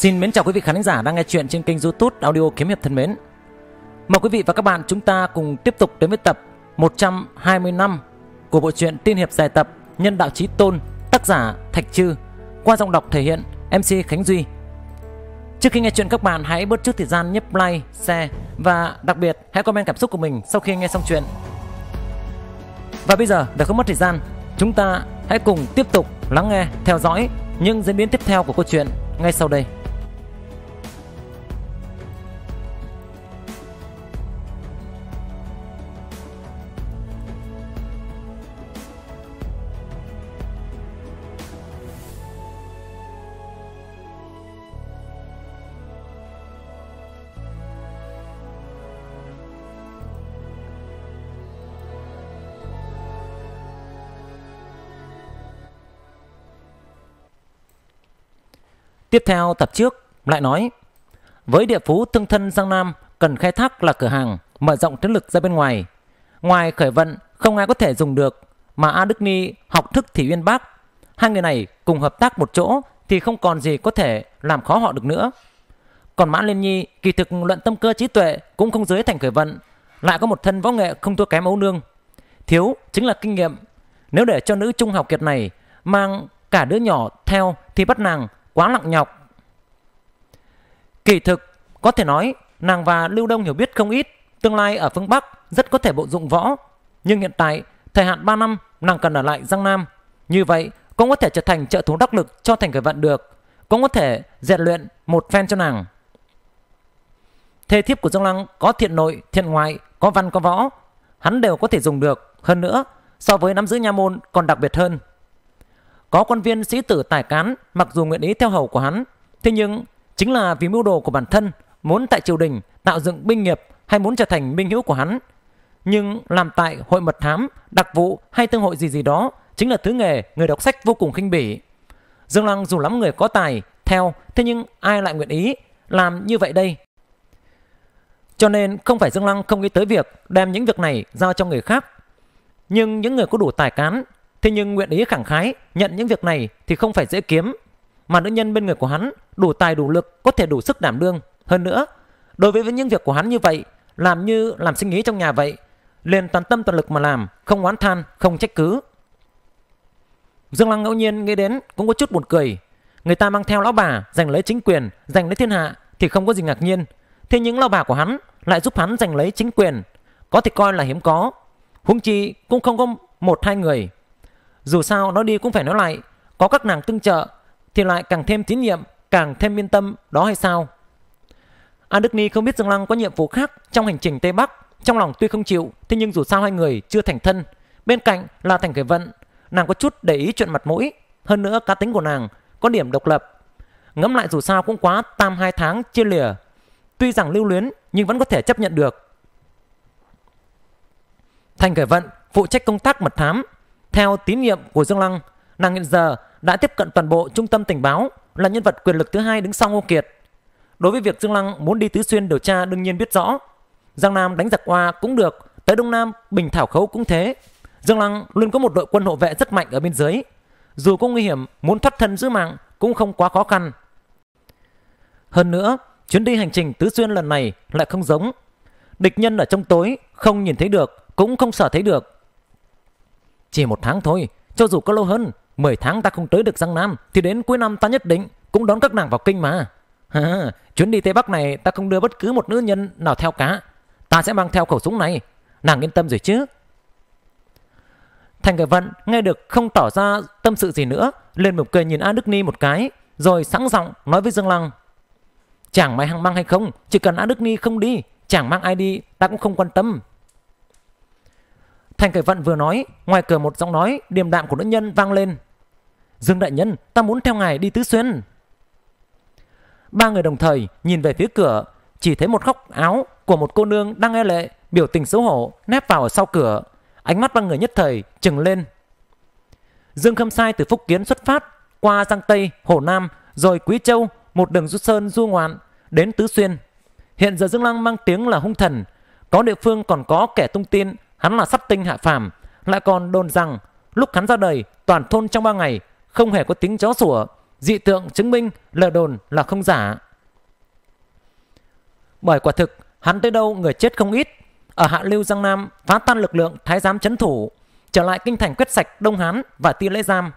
Xin mến chào quý vị khán giả đang nghe chuyện trên kênh YouTube Audio Kiếm hiệp thân mến. Mời quý vị và các bạn chúng ta cùng tiếp tục đến với tập 120 năm của bộ truyện tiên hiệp dài tập Nhân đạo chí tôn, tác giả Thạch Trư, qua giọng đọc thể hiện MC Khánh Duy. Trước khi nghe chuyện các bạn hãy bớt chút thời gian nhấp like, share và đặc biệt hãy comment cảm xúc của mình sau khi nghe xong chuyện. Và bây giờ để không mất thời gian, chúng ta hãy cùng tiếp tục lắng nghe, theo dõi những diễn biến tiếp theo của câu chuyện ngay sau đây. Tiếp theo tập trước lại nói với địa phú thương thân Giang Nam cần khai thác là cửa hàng, mở rộng thế lực ra bên ngoài. Ngoài khởi vận không ai có thể dùng được mà A Đức Ni học thức thì uyên bác. Hai người này cùng hợp tác một chỗ thì không còn gì có thể làm khó họ được nữa. Còn Mã Liên Nhi kỳ thực luận tâm cơ trí tuệ cũng không dưới thành khởi vận, lại có một thân võ nghệ không thua kém ấu nương. Thiếu chính là kinh nghiệm. Nếu để cho nữ trung học kiệt này mang cả đứa nhỏ theo thì bắt nàng quá lặng nhọc. Kỳ thực, có thể nói nàng và Lưu Đông hiểu biết không ít, tương lai ở phương Bắc rất có thể bộ dụng võ. Nhưng hiện tại, thời hạn 3 năm nàng cần ở lại Giang Nam. Như vậy, cũng có thể trở thành trợ thủ đắc lực cho thành khởi vận được, cũng có thể rèn luyện một phen cho nàng. Thê thiếp của Dương Lăng có thiện nội, thiện ngoại, có văn có võ, hắn đều có thể dùng được. Hơn nữa, so với nắm giữ nha môn còn đặc biệt hơn. Có quan viên sĩ tử tài cán mặc dù nguyện ý theo hầu của hắn, thế nhưng chính là vì mưu đồ của bản thân, muốn tại triều đình tạo dựng binh nghiệp hay muốn trở thành minh hữu của hắn. Nhưng làm tại hội mật thám, đặc vụ hay tương hội gì gì đó chính là thứ nghề người đọc sách vô cùng khinh bỉ. Dương Lăng dù lắm người có tài, theo, thế nhưng ai lại nguyện ý làm như vậy đây? Cho nên không phải Dương Lăng không nghĩ tới việc đem những việc này giao cho người khác. Nhưng những người có đủ tài cán Thế nhưng nguyện ý khẳng khái nhận những việc này thì không phải dễ kiếm. Mà nữ nhân bên người của hắn đủ tài đủ lực có thể đủ sức đảm đương. Hơn nữa, đối với những việc của hắn như vậy, làm như làm sinh ý trong nhà vậy, liền toàn tâm toàn lực mà làm, không oán than, không trách cứ. Dương Lăng ngẫu nhiên nghĩ đến cũng có chút buồn cười. Người ta mang theo lão bà giành lấy chính quyền, giành lấy thiên hạ thì không có gì ngạc nhiên. Thế những lão bà của hắn lại giúp hắn giành lấy chính quyền, có thể coi là hiếm có. Huống chi cũng không có một hai người dù sao nó đi cũng phải nói lại, có các nàng tương trợ thì lại càng thêm tín nhiệm, càng thêm yên tâm đó hay sao? A Đức Ni không biết Dương Lăng có nhiệm vụ khác trong hành trình Tây Bắc, trong lòng tuy không chịu, thế nhưng dù sao hai người chưa thành thân, bên cạnh là Thành Khởi Vận, nàng có chút để ý chuyện mặt mũi, hơn nữa cá tính của nàng có điểm độc lập. Ngẫm lại dù sao cũng quá tam hai tháng chia lìa, tuy rằng lưu luyến nhưng vẫn có thể chấp nhận được. Thành Khởi Vận phụ trách công tác mật thám, theo tín nhiệm của Dương Lăng, nàng hiện giờ đã tiếp cận toàn bộ trung tâm tình báo là nhân vật quyền lực thứ hai đứng sau Ngô Kiệt. Đối với việc Dương Lăng muốn đi Tứ Xuyên điều tra đương nhiên biết rõ. Giang Nam đánh giặc qua cũng được, tới Đông Nam Bình Thảo Khấu cũng thế. Dương Lăng luôn có một đội quân hộ vệ rất mạnh ở bên dưới. Dù có nguy hiểm muốn thoát thân giữ mạng cũng không quá khó khăn. Hơn nữa, chuyến đi hành trình Tứ Xuyên lần này lại không giống. Địch nhân ở trong tối không nhìn thấy được cũng không sở thấy được. Chỉ một tháng thôi, cho dù có lâu hơn, 10 tháng ta không tới được Giang Nam, thì đến cuối năm ta nhất định cũng đón các nàng vào kinh mà. chuyến đi Tây Bắc này ta không đưa bất cứ một nữ nhân nào theo cá. Ta sẽ mang theo khẩu súng này. Nàng yên tâm rồi chứ. Thành Cải Vận nghe được không tỏ ra tâm sự gì nữa. Lên một cười nhìn A Đức Ni một cái. Rồi sẵn giọng nói với Dương Lăng. Chẳng mày hăng mang hay không. Chỉ cần A Đức Ni không đi. Chẳng mang ai đi. Ta cũng không quan tâm. Thành Cải Vận vừa nói, ngoài cửa một giọng nói điềm đạm của nữ nhân vang lên. Dương đại nhân, ta muốn theo ngài đi tứ xuyên. Ba người đồng thời nhìn về phía cửa, chỉ thấy một khóc áo của một cô nương đang e lệ, biểu tình xấu hổ, nép vào ở sau cửa. Ánh mắt ba người nhất thời trừng lên. Dương Khâm Sai từ Phúc Kiến xuất phát, qua Giang Tây, Hồ Nam, rồi Quý Châu, một đường du sơn du ngoạn, đến Tứ Xuyên. Hiện giờ Dương Lăng mang tiếng là hung thần, có địa phương còn có kẻ tung tin hắn là sắp tinh hạ phàm, lại còn đồn rằng lúc hắn ra đời, toàn thôn trong ba ngày không hề có tiếng chó sủa, dị tượng chứng minh lời đồn là không giả. Bởi quả thực, hắn tới đâu người chết không ít, ở hạ lưu Giang Nam phá tan lực lượng thái giám chấn thủ, trở lại kinh thành quét sạch Đông Hán và Ti Lễ Giam.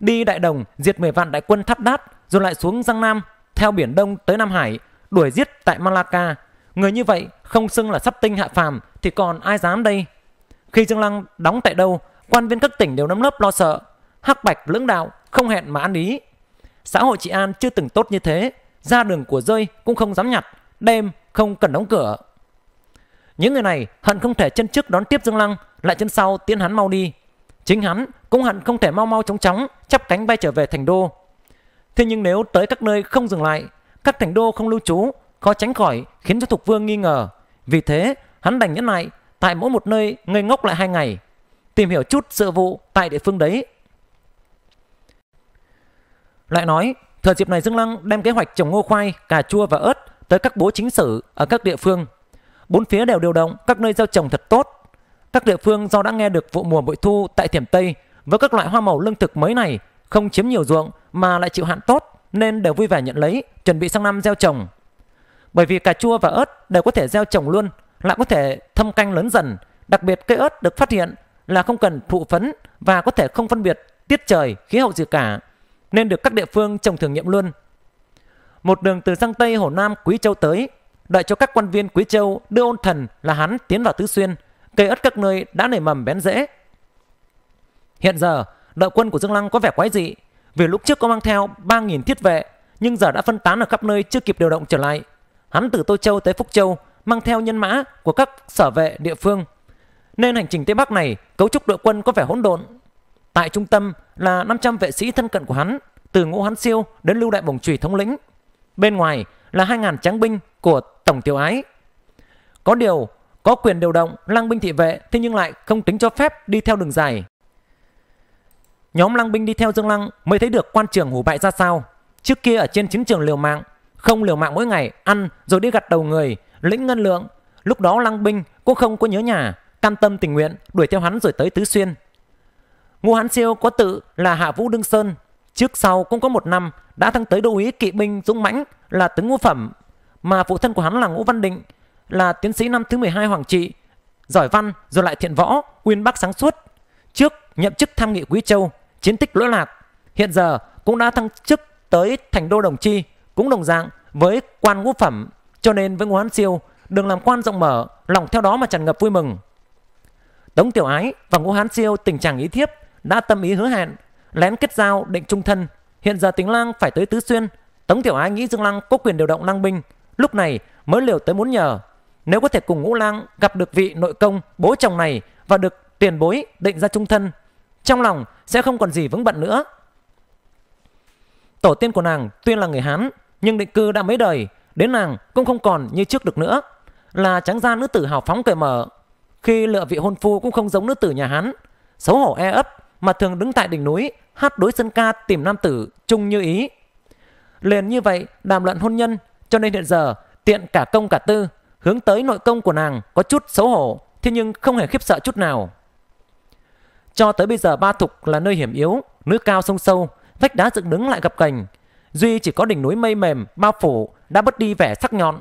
Đi Đại Đồng diệt 10 vạn đại quân thắt đát rồi lại xuống Giang Nam, theo biển Đông tới Nam Hải, đuổi giết tại Malacca. Người như vậy không xưng là sắp tinh hạ phàm thì còn ai dám đây. Khi Dương Lăng đóng tại đâu, quan viên các tỉnh đều nấm lớp lo sợ, hắc bạch lưỡng đạo, không hẹn mà ăn ý. Xã hội trị an chưa từng tốt như thế, ra đường của rơi cũng không dám nhặt, đêm không cần đóng cửa. Những người này hận không thể chân trước đón tiếp Dương Lăng, lại chân sau tiến hắn mau đi. Chính hắn cũng hận không thể mau mau chóng chóng, chắp cánh bay trở về thành đô. Thế nhưng nếu tới các nơi không dừng lại, các thành đô không lưu trú, khó tránh khỏi khiến cho Thục Vương nghi ngờ. Vì thế, Hắn đành nhẫn nại tại mỗi một nơi ngây ngốc lại hai ngày, tìm hiểu chút sự vụ tại địa phương đấy. Lại nói, thời dịp này Dương Lăng đem kế hoạch trồng ngô khoai, cà chua và ớt tới các bố chính sử ở các địa phương. Bốn phía đều điều động các nơi gieo trồng thật tốt. Các địa phương do đã nghe được vụ mùa bội thu tại Thiểm Tây với các loại hoa màu lương thực mới này không chiếm nhiều ruộng mà lại chịu hạn tốt nên đều vui vẻ nhận lấy, chuẩn bị sang năm gieo trồng. Bởi vì cà chua và ớt đều có thể gieo trồng luôn lại có thể thâm canh lớn dần. Đặc biệt cây ớt được phát hiện là không cần thụ phấn và có thể không phân biệt tiết trời, khí hậu gì cả, nên được các địa phương trồng thử nghiệm luôn. Một đường từ sang Tây Hồ Nam Quý Châu tới, đợi cho các quan viên Quý Châu đưa ôn thần là hắn tiến vào Tứ Xuyên, cây ớt các nơi đã nảy mầm bén rễ. Hiện giờ, đội quân của Dương Lăng có vẻ quái dị, vì lúc trước có mang theo 3.000 thiết vệ, nhưng giờ đã phân tán ở khắp nơi chưa kịp điều động trở lại. Hắn từ Tô Châu tới Phúc Châu mang theo nhân mã của các sở vệ địa phương. Nên hành trình Tây Bắc này cấu trúc đội quân có vẻ hỗn độn. Tại trung tâm là 500 vệ sĩ thân cận của hắn, từ Ngũ Hán Siêu đến Lưu Đại Bổng Trùy thống lĩnh. Bên ngoài là 2.000 tráng binh của Tổng Tiểu Ái. Có điều, có quyền điều động lang binh thị vệ thế nhưng lại không tính cho phép đi theo đường dài. Nhóm lang binh đi theo Dương Lăng mới thấy được quan trường hủ bại ra sao. Trước kia ở trên chiến trường liều mạng, không liều mạng mỗi ngày, ăn rồi đi gặt đầu người, lĩnh ngân lượng. Lúc đó lăng binh cũng không có nhớ nhà, cam tâm tình nguyện đuổi theo hắn rồi tới Tứ Xuyên. Ngô Hán Siêu có tự là Hạ Vũ Đương Sơn, trước sau cũng có một năm đã thăng tới đô úy kỵ binh Dũng Mãnh là tướng ngũ phẩm, mà phụ thân của hắn là Ngũ Văn Định, là tiến sĩ năm thứ 12 Hoàng Trị, giỏi văn rồi lại thiện võ, uyên bác sáng suốt. Trước nhậm chức tham nghị Quý Châu, chiến tích lỗi lạc, hiện giờ cũng đã thăng chức tới thành đô Đồng Chi, cũng đồng dạng với quan ngũ phẩm cho nên với Ngô Hán Siêu, đường làm quan rộng mở, lòng theo đó mà tràn ngập vui mừng. Tống Tiểu Ái và Ngô Hán Siêu tình trạng ý thiếp đã tâm ý hứa hẹn, lén kết giao định trung thân. Hiện giờ Tính Lang phải tới Tứ Xuyên, Tống Tiểu Ái nghĩ Dương Lăng có quyền điều động lang binh, lúc này mới liều tới muốn nhờ. Nếu có thể cùng Ngũ Lang gặp được vị nội công bố chồng này và được tiền bối định ra trung thân, trong lòng sẽ không còn gì vững bận nữa. Tổ tiên của nàng tuy là người Hán nhưng định cư đã mấy đời, Đến nàng cũng không còn như trước được nữa Là trắng da nữ tử hào phóng cởi mở Khi lựa vị hôn phu cũng không giống nữ tử nhà hắn Xấu hổ e ấp Mà thường đứng tại đỉnh núi Hát đối sân ca tìm nam tử chung như ý Liền như vậy đàm luận hôn nhân Cho nên hiện giờ tiện cả công cả tư Hướng tới nội công của nàng có chút xấu hổ Thế nhưng không hề khiếp sợ chút nào Cho tới bây giờ ba thục là nơi hiểm yếu Núi cao sông sâu Vách đá dựng đứng lại gặp cành duy chỉ có đỉnh núi mây mềm bao phủ đã bất đi vẻ sắc nhọn.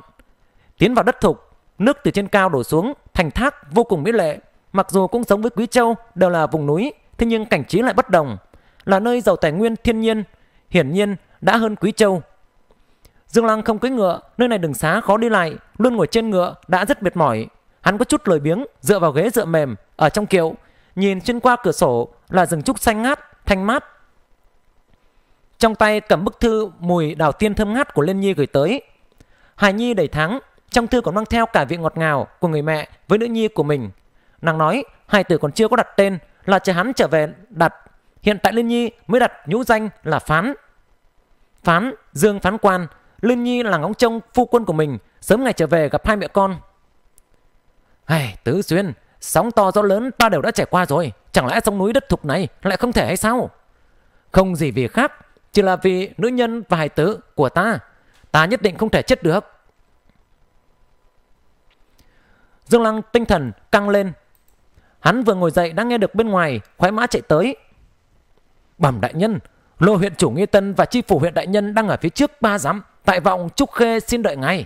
Tiến vào đất thục, nước từ trên cao đổ xuống, thành thác vô cùng mỹ lệ. Mặc dù cũng giống với Quý Châu đều là vùng núi, thế nhưng cảnh trí lại bất đồng, là nơi giàu tài nguyên thiên nhiên, hiển nhiên đã hơn Quý Châu. Dương Lăng không cưỡi ngựa, nơi này đường xá khó đi lại, luôn ngồi trên ngựa đã rất mệt mỏi. Hắn có chút lười biếng, dựa vào ghế dựa mềm ở trong kiệu, nhìn xuyên qua cửa sổ là rừng trúc xanh ngát, thanh mát trong tay cầm bức thư mùi đào tiên thơm ngát của Liên Nhi gửi tới. Hải Nhi đẩy thắng trong thư còn mang theo cả vị ngọt ngào của người mẹ với nữ nhi của mình. Nàng nói, hai tử còn chưa có đặt tên là chờ hắn trở về đặt. Hiện tại Liên Nhi mới đặt nhũ danh là Phán. Phán, Dương Phán Quan, Liên Nhi là ngóng trông phu quân của mình, sớm ngày trở về gặp hai mẹ con. Hey, Tứ Xuyên, sóng to gió lớn ta đều đã trải qua rồi, chẳng lẽ sông núi đất thục này lại không thể hay sao? Không gì vì khác, chỉ là vì nữ nhân và hài tử của ta Ta nhất định không thể chết được Dương Lăng tinh thần căng lên Hắn vừa ngồi dậy đã nghe được bên ngoài khoái mã chạy tới Bẩm đại nhân Lô huyện chủ Nghi Tân và chi phủ huyện đại nhân Đang ở phía trước ba giám Tại vọng Trúc Khê xin đợi ngay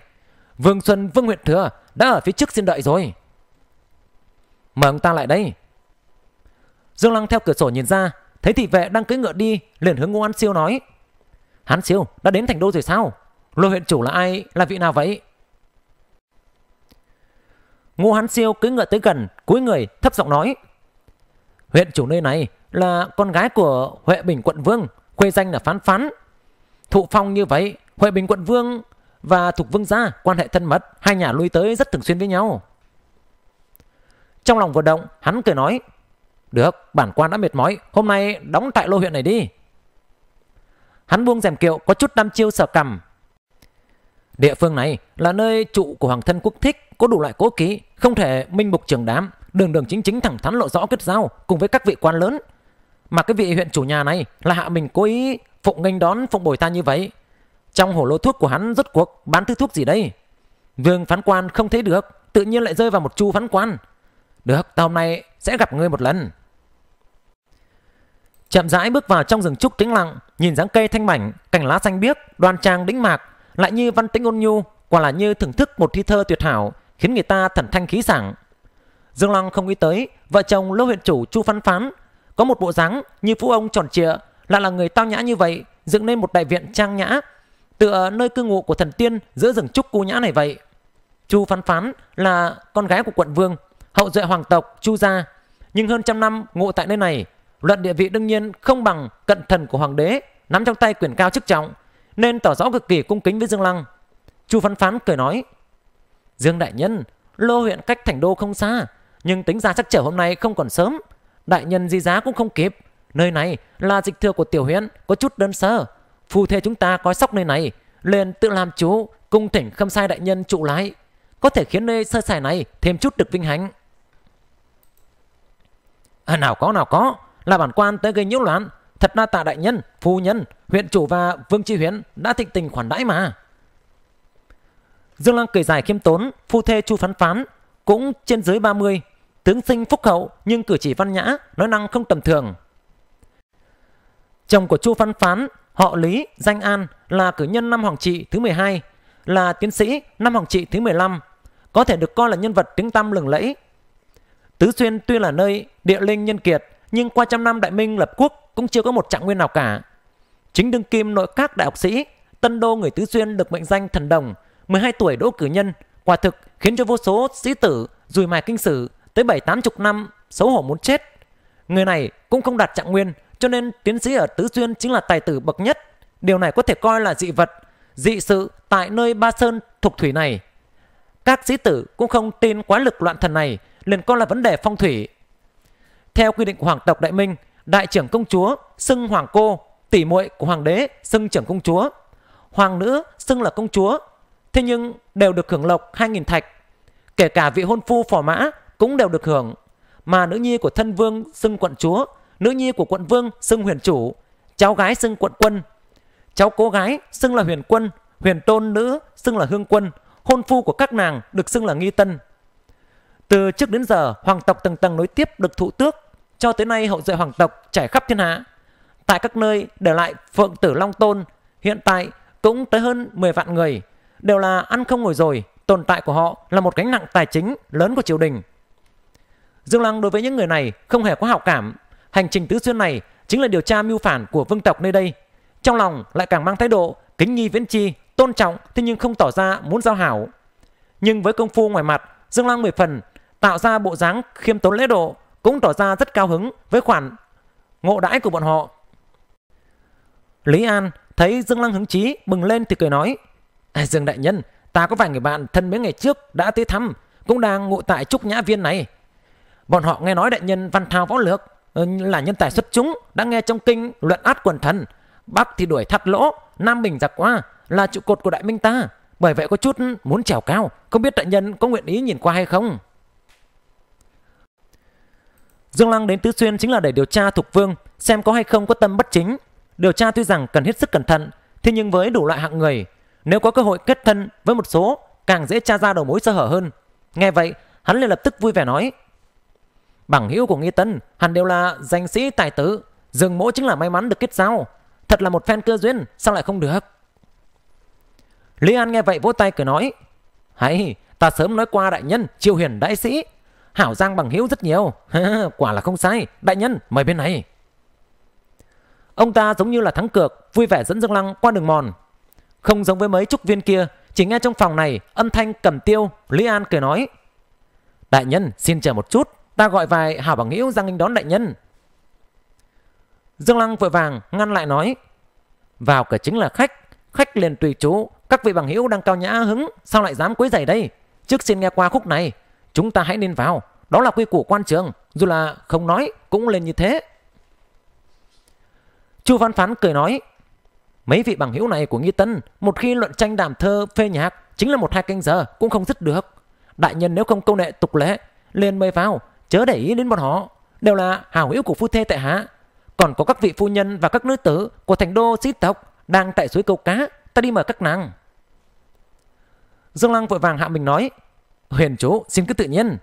Vương Xuân Vương huyện Thừa đã ở phía trước xin đợi rồi Mời ông ta lại đây Dương Lăng theo cửa sổ nhìn ra Thấy thị vệ đang cưỡi ngựa đi, liền hướng Ngô An Siêu nói. Hán Siêu, đã đến thành đô rồi sao? Lôi huyện chủ là ai, là vị nào vậy? Ngô Hán Siêu cưỡi ngựa tới gần, cúi người thấp giọng nói. Huyện chủ nơi này là con gái của Huệ Bình quận Vương, quê danh là Phán Phán. Thụ phong như vậy, Huệ Bình quận Vương và Thục Vương gia quan hệ thân mật, hai nhà lui tới rất thường xuyên với nhau. Trong lòng vừa động, hắn cười nói. Được, bản quan đã mệt mỏi, hôm nay đóng tại lô huyện này đi. Hắn buông rèm kiệu có chút đăm chiêu sợ cầm Địa phương này là nơi trụ của hoàng thân quốc thích, có đủ loại cố ký, không thể minh mục trường đám, đường đường chính chính thẳng thắn lộ rõ kết giao cùng với các vị quan lớn. Mà cái vị huyện chủ nhà này là hạ mình cố ý phụng nghênh đón phụng bồi ta như vậy. Trong hồ lô thuốc của hắn rốt cuộc bán thứ thuốc gì đây? Vương phán quan không thấy được, tự nhiên lại rơi vào một chu phán quan. Được, ta hôm nay sẽ gặp ngươi một lần. Chậm rãi bước vào trong rừng trúc tĩnh lặng, nhìn dáng cây thanh mảnh, cành lá xanh biếc, đoan trang đĩnh mạc, lại như văn tĩnh ôn nhu, quả là như thưởng thức một thi thơ tuyệt hảo, khiến người ta thần thanh khí sảng. Dương Long không nghĩ tới, vợ chồng Lô huyện chủ Chu Phán Phán có một bộ dáng như phú ông tròn trịa, lại là người tao nhã như vậy, dựng nên một đại viện trang nhã, tựa nơi cư ngụ của thần tiên giữa rừng trúc cu nhã này vậy. Chu Phán Phán là con gái của quận vương, hậu duệ hoàng tộc Chu gia nhưng hơn trăm năm ngộ tại nơi này, luận địa vị đương nhiên không bằng cận thần của hoàng đế, nắm trong tay quyền cao chức trọng, nên tỏ rõ cực kỳ cung kính với Dương Lăng. Chu văn Phán cười nói, Dương Đại Nhân, lô huyện cách thành đô không xa, nhưng tính ra chắc trở hôm nay không còn sớm, đại nhân di giá cũng không kịp. Nơi này là dịch thừa của tiểu huyện, có chút đơn sơ. Phu thê chúng ta coi sóc nơi này, liền tự làm chú cung thỉnh khâm sai đại nhân trụ lái. Có thể khiến nơi sơ sài này thêm chút được vinh hạnh. À, nào có nào có, là bản quan tới gây nhiễu loạn. Thật ra tạ đại nhân, phu nhân, huyện chủ và vương tri huyện đã thịnh tình khoản đãi mà. Dương Lăng cười dài khiêm tốn, phu thê Chu Phán Phán cũng trên dưới 30, tướng sinh phúc hậu nhưng cử chỉ văn nhã, nói năng không tầm thường. Chồng của Chu Phán Phán, họ Lý, danh An là cử nhân năm hoàng trị thứ 12, là tiến sĩ năm hoàng trị thứ 15, có thể được coi là nhân vật tiếng tăm lừng lẫy Tứ Xuyên tuy là nơi địa linh nhân kiệt, nhưng qua trăm năm Đại Minh lập quốc cũng chưa có một trạng nguyên nào cả. Chính đương kim nội các đại học sĩ, Tân Đô người Tứ Xuyên được mệnh danh thần đồng, 12 tuổi đỗ cử nhân, quả thực khiến cho vô số sĩ tử rùi mài kinh sử tới bảy tám chục năm xấu hổ muốn chết. Người này cũng không đạt trạng nguyên, cho nên tiến sĩ ở Tứ Xuyên chính là tài tử bậc nhất. Điều này có thể coi là dị vật, dị sự tại nơi Ba Sơn thuộc thủy này. Các sĩ tử cũng không tin quá lực loạn thần này, liền coi là vấn đề phong thủy. Theo quy định của hoàng tộc Đại Minh, đại trưởng công chúa xưng hoàng cô, tỷ muội của hoàng đế xưng trưởng công chúa, hoàng nữ xưng là công chúa. Thế nhưng đều được hưởng lộc 2.000 thạch, kể cả vị hôn phu phò mã cũng đều được hưởng. Mà nữ nhi của thân vương xưng quận chúa, nữ nhi của quận vương xưng huyền chủ, cháu gái xưng quận quân, cháu cô gái xưng là huyền quân, huyền tôn nữ xưng là hương quân, hôn phu của các nàng được xưng là nghi tân. Từ trước đến giờ, hoàng tộc tầng tầng nối tiếp được thụ tước, cho tới nay hậu duệ hoàng tộc trải khắp thiên hạ. Tại các nơi để lại phượng tử Long Tôn, hiện tại cũng tới hơn 10 vạn người, đều là ăn không ngồi rồi, tồn tại của họ là một gánh nặng tài chính lớn của triều đình. Dương Lăng đối với những người này không hề có hào cảm, hành trình tứ xuyên này chính là điều tra mưu phản của vương tộc nơi đây. Trong lòng lại càng mang thái độ kính nhi viễn chi, tôn trọng thế nhưng không tỏ ra muốn giao hảo. Nhưng với công phu ngoài mặt, Dương Lăng mười phần tạo ra bộ dáng khiêm tốn lễ độ cũng tỏ ra rất cao hứng với khoản ngộ đãi của bọn họ. Lý An thấy Dương Lăng hứng chí bừng lên thì cười nói à, Dương Đại Nhân, ta có vài người bạn thân mấy ngày trước đã tới thăm cũng đang ngụ tại Trúc Nhã Viên này. Bọn họ nghe nói Đại Nhân văn thao võ lược ừ, là nhân tài xuất chúng đã nghe trong kinh luận át quần thần. Bắc thì đuổi thắt lỗ, Nam Bình giặc qua là trụ cột của Đại Minh ta. Bởi vậy có chút muốn trèo cao, không biết Đại Nhân có nguyện ý nhìn qua hay không? Dương Lăng đến Tứ Xuyên chính là để điều tra Thục Vương xem có hay không có tâm bất chính. Điều tra tuy rằng cần hết sức cẩn thận, thế nhưng với đủ loại hạng người, nếu có cơ hội kết thân với một số càng dễ tra ra đầu mối sơ hở hơn. Nghe vậy, hắn liền lập tức vui vẻ nói: "Bằng hữu của Nghi Tân, hắn đều là danh sĩ tài tử, Dương Mỗ chính là may mắn được kết giao, thật là một fan cơ duyên, sao lại không được?" Lý An nghe vậy vỗ tay cười nói: "Hay, ta sớm nói qua đại nhân, Triều Hiền đại sĩ, hảo giang bằng hữu rất nhiều. Quả là không sai. Đại nhân, mời bên này. Ông ta giống như là thắng cược, vui vẻ dẫn Dương Lăng qua đường mòn. Không giống với mấy trúc viên kia, chỉ nghe trong phòng này âm thanh cầm tiêu, Lý An cười nói. Đại nhân, xin chờ một chút, ta gọi vài hảo bằng hữu giang anh đón đại nhân. Dương Lăng vội vàng ngăn lại nói. Vào cửa chính là khách, khách liền tùy chú, các vị bằng hữu đang cao nhã hứng, sao lại dám quấy giày đây? Trước xin nghe qua khúc này, Chúng ta hãy nên vào. Đó là quy củ quan trường. Dù là không nói cũng lên như thế. Chu Văn Phán cười nói. Mấy vị bằng hữu này của Nghi Tân một khi luận tranh đàm thơ phê nhạc chính là một hai canh giờ cũng không dứt được. Đại nhân nếu không câu nệ tục lễ liền mời vào chớ để ý đến bọn họ. Đều là hảo hữu của phu thê tại hạ. Còn có các vị phu nhân và các nữ tử của thành đô sĩ tộc đang tại suối câu cá. Ta đi mời các nàng. Dương Lăng vội vàng hạ mình nói Huyền chú, xin cứ tự nhiên.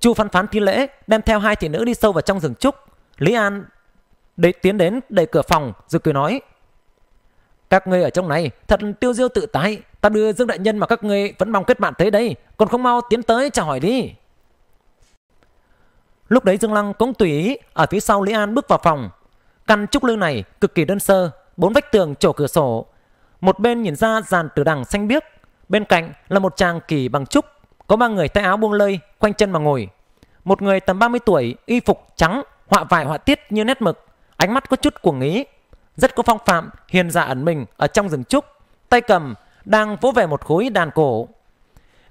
Chu Phán Phán thi lễ, đem theo hai thị nữ đi sâu vào trong rừng trúc. Lý An để tiến đến đẩy cửa phòng, rồi cười nói. Các ngươi ở trong này thật tiêu diêu tự tái. Ta đưa Dương Đại Nhân mà các ngươi vẫn mong kết bạn tới đây. Còn không mau tiến tới chào hỏi đi. Lúc đấy Dương Lăng cũng tùy ý ở phía sau Lý An bước vào phòng. Căn trúc lư này cực kỳ đơn sơ, bốn vách tường trổ cửa sổ. Một bên nhìn ra dàn tử đằng xanh biếc, Bên cạnh là một chàng kỳ bằng trúc, có ba người tay áo buông lơi, quanh chân mà ngồi. Một người tầm 30 tuổi, y phục trắng, họa vải họa tiết như nét mực, ánh mắt có chút cuồng ý, rất có phong phạm, hiền giả ẩn mình ở trong rừng trúc, tay cầm đang vỗ về một khối đàn cổ.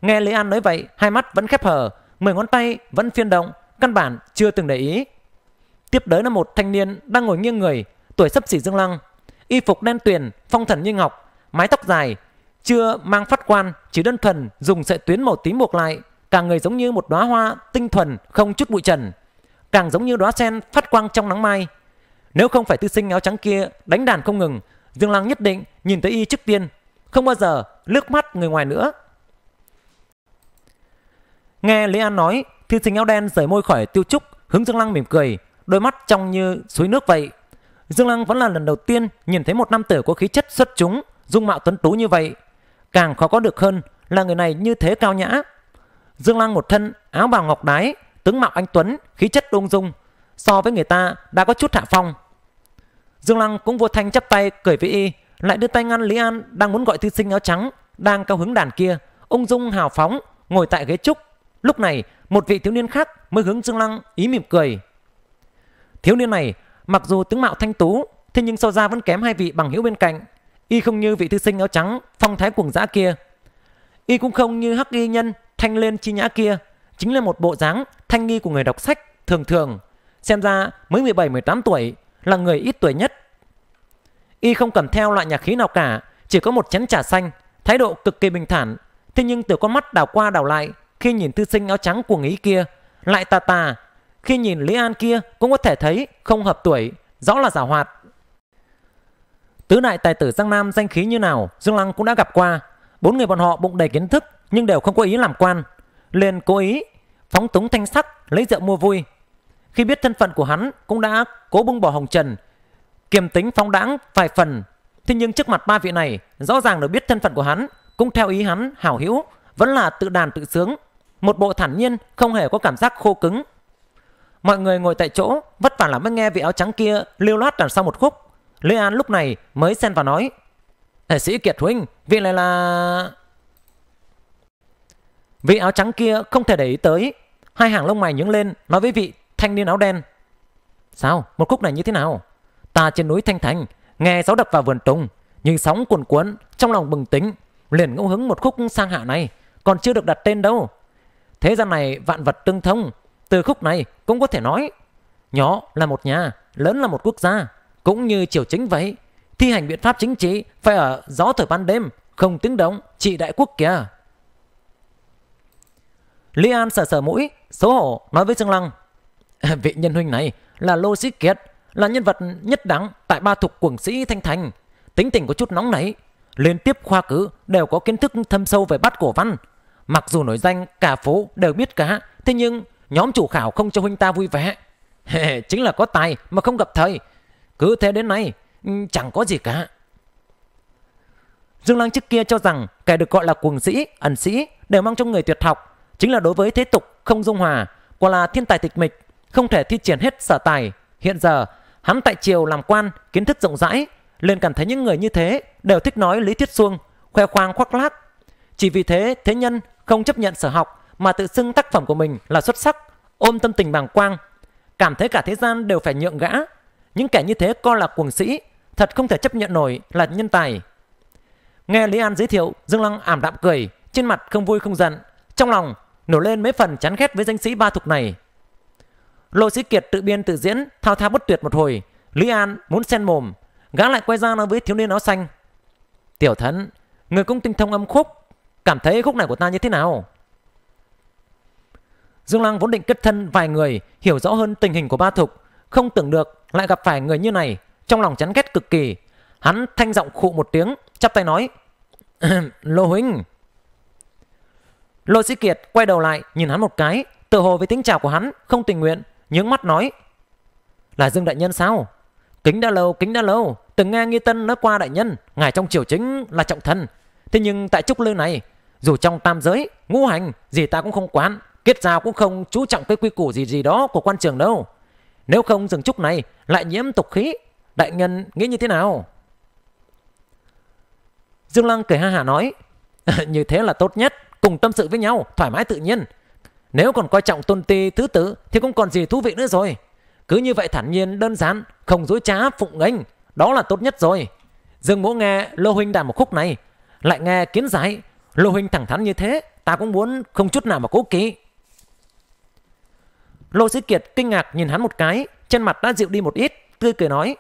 Nghe Lý An nói vậy, hai mắt vẫn khép hờ, mười ngón tay vẫn phiên động, căn bản chưa từng để ý. Tiếp tới là một thanh niên đang ngồi nghiêng người, tuổi sắp xỉ dương lăng, y phục đen tuyền, phong thần như ngọc, mái tóc dài, chưa mang phát quan, chỉ đơn thuần dùng sợi tuyến màu tím buộc lại, càng người giống như một đóa hoa tinh thuần không chút bụi trần, càng giống như đóa sen phát quang trong nắng mai. Nếu không phải tư sinh áo trắng kia đánh đàn không ngừng, Dương Lăng nhất định nhìn thấy y trước tiên, không bao giờ lướt mắt người ngoài nữa. Nghe Lý An nói, thư sinh áo đen rời môi khỏi tiêu trúc, hướng Dương Lăng mỉm cười, đôi mắt trong như suối nước vậy. Dương Lăng vẫn là lần đầu tiên nhìn thấy một nam tử có khí chất xuất chúng, dung mạo tuấn tú như vậy. Càng khó có được hơn là người này như thế cao nhã. Dương Lăng một thân áo bào ngọc đái, tướng mạo anh Tuấn, khí chất đông dung. So với người ta đã có chút hạ phong. Dương Lăng cũng vô thanh chắp tay cười với y, lại đưa tay ngăn Lý An đang muốn gọi thư sinh áo trắng, đang cao hứng đàn kia, ung dung hào phóng, ngồi tại ghế trúc. Lúc này, một vị thiếu niên khác mới hướng Dương Lăng ý mỉm cười. Thiếu niên này, mặc dù tướng mạo thanh tú, thế nhưng so ra vẫn kém hai vị bằng hữu bên cạnh. Y không như vị thư sinh áo trắng phong thái cuồng dã kia. Y cũng không như hắc y nhân thanh lên chi nhã kia. Chính là một bộ dáng thanh nghi của người đọc sách thường thường. Xem ra mới 17-18 tuổi là người ít tuổi nhất. Y không cầm theo loại nhạc khí nào cả, chỉ có một chén trà xanh, thái độ cực kỳ bình thản. Thế nhưng từ con mắt đảo qua đảo lại khi nhìn thư sinh áo trắng cuồng ý kia lại tà tà. Khi nhìn Lý An kia cũng có thể thấy không hợp tuổi, rõ là giả hoạt. Tứ đại tài tử Giang Nam danh khí như nào Dương Lăng cũng đã gặp qua Bốn người bọn họ bụng đầy kiến thức Nhưng đều không có ý làm quan liền cố ý phóng túng thanh sắc lấy rượu mua vui Khi biết thân phận của hắn Cũng đã cố bưng bỏ hồng trần Kiềm tính phóng đãng vài phần Thế nhưng trước mặt ba vị này Rõ ràng được biết thân phận của hắn Cũng theo ý hắn hảo hữu Vẫn là tự đàn tự sướng Một bộ thản nhiên không hề có cảm giác khô cứng Mọi người ngồi tại chỗ Vất vả lắm mới nghe vị áo trắng kia lưu loát đằng sau một khúc Lê An lúc này mới xen vào nói. Thể sĩ Kiệt Huynh, vị này là... Vị áo trắng kia không thể để ý tới. Hai hàng lông mày nhướng lên nói với vị thanh niên áo đen. Sao? Một khúc này như thế nào? Ta trên núi Thanh Thành, nghe gió đập vào vườn tùng. như sóng cuồn cuốn, trong lòng bừng tính. Liền ngẫu hứng một khúc sang hạ này, còn chưa được đặt tên đâu. Thế gian này vạn vật tương thông, từ khúc này cũng có thể nói. Nhỏ là một nhà, lớn là một quốc gia, cũng như triều chính vậy thi hành biện pháp chính trị phải ở gió thổi ban đêm không tiếng động trị đại quốc kìa Lý An sờ sờ mũi xấu hổ nói với Dương Lăng vị nhân huynh này là Lô Sĩ Kiệt là nhân vật nhất đẳng tại ba thuộc quẩn sĩ Thanh Thành tính tình có chút nóng nảy liên tiếp khoa cử đều có kiến thức thâm sâu về bát cổ văn mặc dù nổi danh cả phố đều biết cả thế nhưng nhóm chủ khảo không cho huynh ta vui vẻ chính là có tài mà không gặp thời cứ thế đến nay ừ, chẳng có gì cả. Dương Lăng trước kia cho rằng kẻ được gọi là cuồng sĩ, ẩn sĩ đều mang trong người tuyệt học. Chính là đối với thế tục không dung hòa, quả là thiên tài tịch mịch, không thể thi triển hết sở tài. Hiện giờ, hắn tại triều làm quan, kiến thức rộng rãi, liền cảm thấy những người như thế đều thích nói lý thuyết suông khoe khoang khoác lác. Chỉ vì thế, thế nhân không chấp nhận sở học mà tự xưng tác phẩm của mình là xuất sắc, ôm tâm tình bàng quang. Cảm thấy cả thế gian đều phải nhượng gã, những kẻ như thế coi là cuồng sĩ, thật không thể chấp nhận nổi là nhân tài. Nghe Lý An giới thiệu, Dương Lăng ảm đạm cười, trên mặt không vui không giận, trong lòng nổi lên mấy phần chán ghét với danh sĩ ba thục này. Lô Sĩ Kiệt tự biên tự diễn, thao thao bất tuyệt một hồi, Lý An muốn xen mồm, gã lại quay ra nói với thiếu niên áo xanh. Tiểu thần người cũng tinh thông âm khúc, cảm thấy khúc này của ta như thế nào? Dương Lăng vốn định kết thân vài người hiểu rõ hơn tình hình của ba thục, không tưởng được lại gặp phải người như này, trong lòng chán ghét cực kỳ. Hắn thanh giọng khụ một tiếng, chắp tay nói. Lô huynh. Lô sĩ kiệt quay đầu lại nhìn hắn một cái, tự hồ với tính chào của hắn, không tình nguyện, nhướng mắt nói. Là Dương Đại Nhân sao? Kính đã lâu, kính đã lâu, từng nghe Nghi Tân nói qua Đại Nhân, ngài trong triều chính là trọng thần. Thế nhưng tại Trúc Lư này, dù trong tam giới, ngũ hành, gì ta cũng không quán, kết giao cũng không chú trọng cái quy củ gì gì đó của quan trường đâu. Nếu không rừng trúc này lại nhiễm tục khí, đại nhân nghĩ như thế nào? Dương Lăng cười ha hả nói, như thế là tốt nhất, cùng tâm sự với nhau, thoải mái tự nhiên. Nếu còn coi trọng tôn ti thứ tử thì cũng còn gì thú vị nữa rồi. Cứ như vậy thản nhiên, đơn giản, không dối trá, phụng nghênh, đó là tốt nhất rồi. Dương Mỗ nghe Lô Huynh đàn một khúc này, lại nghe kiến giải, Lô Huynh thẳng thắn như thế, ta cũng muốn không chút nào mà cố kỵ. Lô Sĩ Kiệt kinh ngạc nhìn hắn một cái, chân mặt đã dịu đi một ít, tươi cười nói.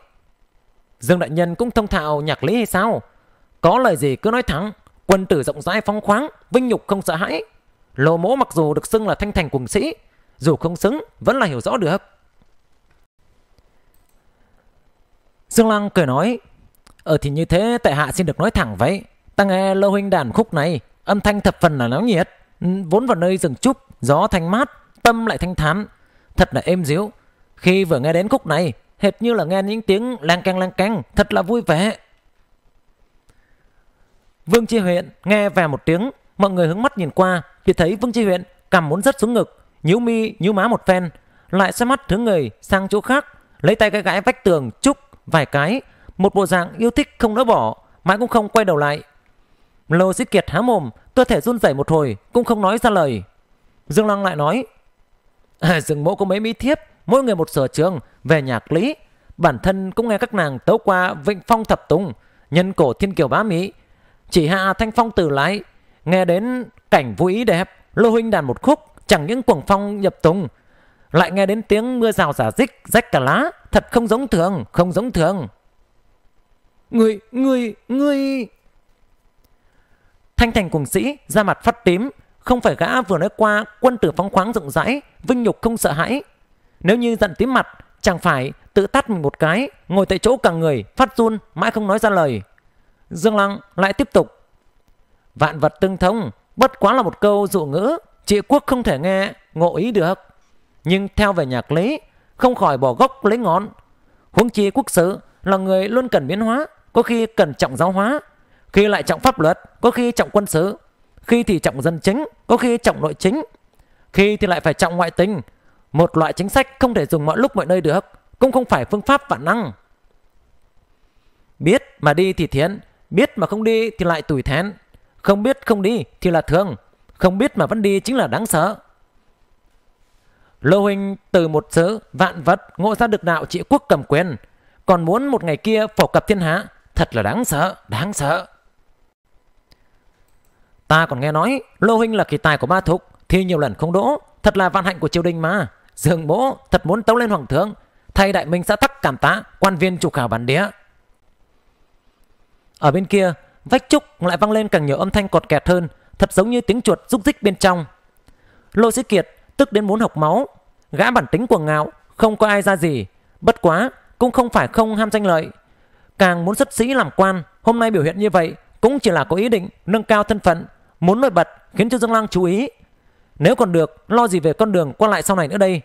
Dương đại nhân cũng thông thạo nhạc lý hay sao? Có lời gì cứ nói thẳng, quân tử rộng rãi phong khoáng, vinh nhục không sợ hãi. Lô mỗ mặc dù được xưng là thanh thành quần sĩ, dù không xứng vẫn là hiểu rõ được. Dương Lăng cười nói, ở ờ thì như thế tại hạ xin được nói thẳng vậy. Ta nghe lô huynh đàn khúc này, âm thanh thập phần là náo nhiệt. Vốn vào nơi rừng trúc, gió thanh mát, tâm lại thanh thán thật là êm dịu. Khi vừa nghe đến khúc này, hệt như là nghe những tiếng lan can lan can thật là vui vẻ. Vương Chi Huyện nghe về một tiếng, mọi người hướng mắt nhìn qua, thì thấy Vương Chi Huyện cầm muốn rớt xuống ngực, nhíu mi, nhíu má một phen, lại xoay mắt hướng người sang chỗ khác, lấy tay cái gãi vách tường chúc vài cái, một bộ dạng yêu thích không nỡ bỏ, mãi cũng không quay đầu lại. Lô Sĩ Kiệt há mồm, cơ thể run rẩy một hồi, cũng không nói ra lời. Dương Lăng lại nói, rừng mẫu có mấy mỹ thiếp, mỗi người một sở trường, về nhạc lý. Bản thân cũng nghe các nàng tấu qua Vịnh Phong Thập Tùng, nhân cổ thiên kiều bá mỹ. Chỉ hạ thanh phong từ lái, nghe đến cảnh vui đẹp, lô huynh đàn một khúc, chẳng những cuồng phong nhập tùng. Lại nghe đến tiếng mưa rào giả dích, rách cả lá, thật không giống thường, không giống thường. Người, người, người... Thanh thành cuồng sĩ, ra mặt phát tím, không phải gã vừa nói qua quân tử phóng khoáng rộng rãi, vinh nhục không sợ hãi. Nếu như giận tím mặt, chẳng phải tự tắt mình một cái, ngồi tại chỗ cả người, phát run, mãi không nói ra lời. Dương Lăng lại tiếp tục. Vạn vật tương thông, bất quá là một câu dụ ngữ, trị quốc không thể nghe, ngộ ý được. Nhưng theo về nhạc lý, không khỏi bỏ gốc lấy ngón. Huống chi quốc sử là người luôn cần biến hóa, có khi cần trọng giáo hóa, khi lại trọng pháp luật, có khi trọng quân sự khi thì trọng dân chính có khi trọng nội chính khi thì lại phải trọng ngoại tình một loại chính sách không thể dùng mọi lúc mọi nơi được cũng không phải phương pháp vạn năng biết mà đi thì thiện biết mà không đi thì lại tủi thén không biết không đi thì là thường không biết mà vẫn đi chính là đáng sợ lô huynh từ một sớ vạn vật ngộ ra được đạo trị quốc cầm quyền còn muốn một ngày kia phổ cập thiên hạ thật là đáng sợ đáng sợ Ta còn nghe nói Lô Huynh là kỳ tài của ba thục Thi nhiều lần không đỗ Thật là văn hạnh của triều đình mà Dương bố thật muốn tấu lên hoàng thượng Thay đại minh xã tắc cảm tá Quan viên chủ khảo bản đĩa Ở bên kia Vách trúc lại vang lên càng nhiều âm thanh cọt kẹt hơn Thật giống như tiếng chuột rúc rích bên trong Lô sĩ kiệt tức đến muốn học máu Gã bản tính của ngạo Không có ai ra gì Bất quá cũng không phải không ham danh lợi Càng muốn xuất sĩ làm quan Hôm nay biểu hiện như vậy Cũng chỉ là có ý định nâng cao thân phận muốn nổi bật khiến cho Dương Lăng chú ý. Nếu còn được, lo gì về con đường qua lại sau này nữa đây.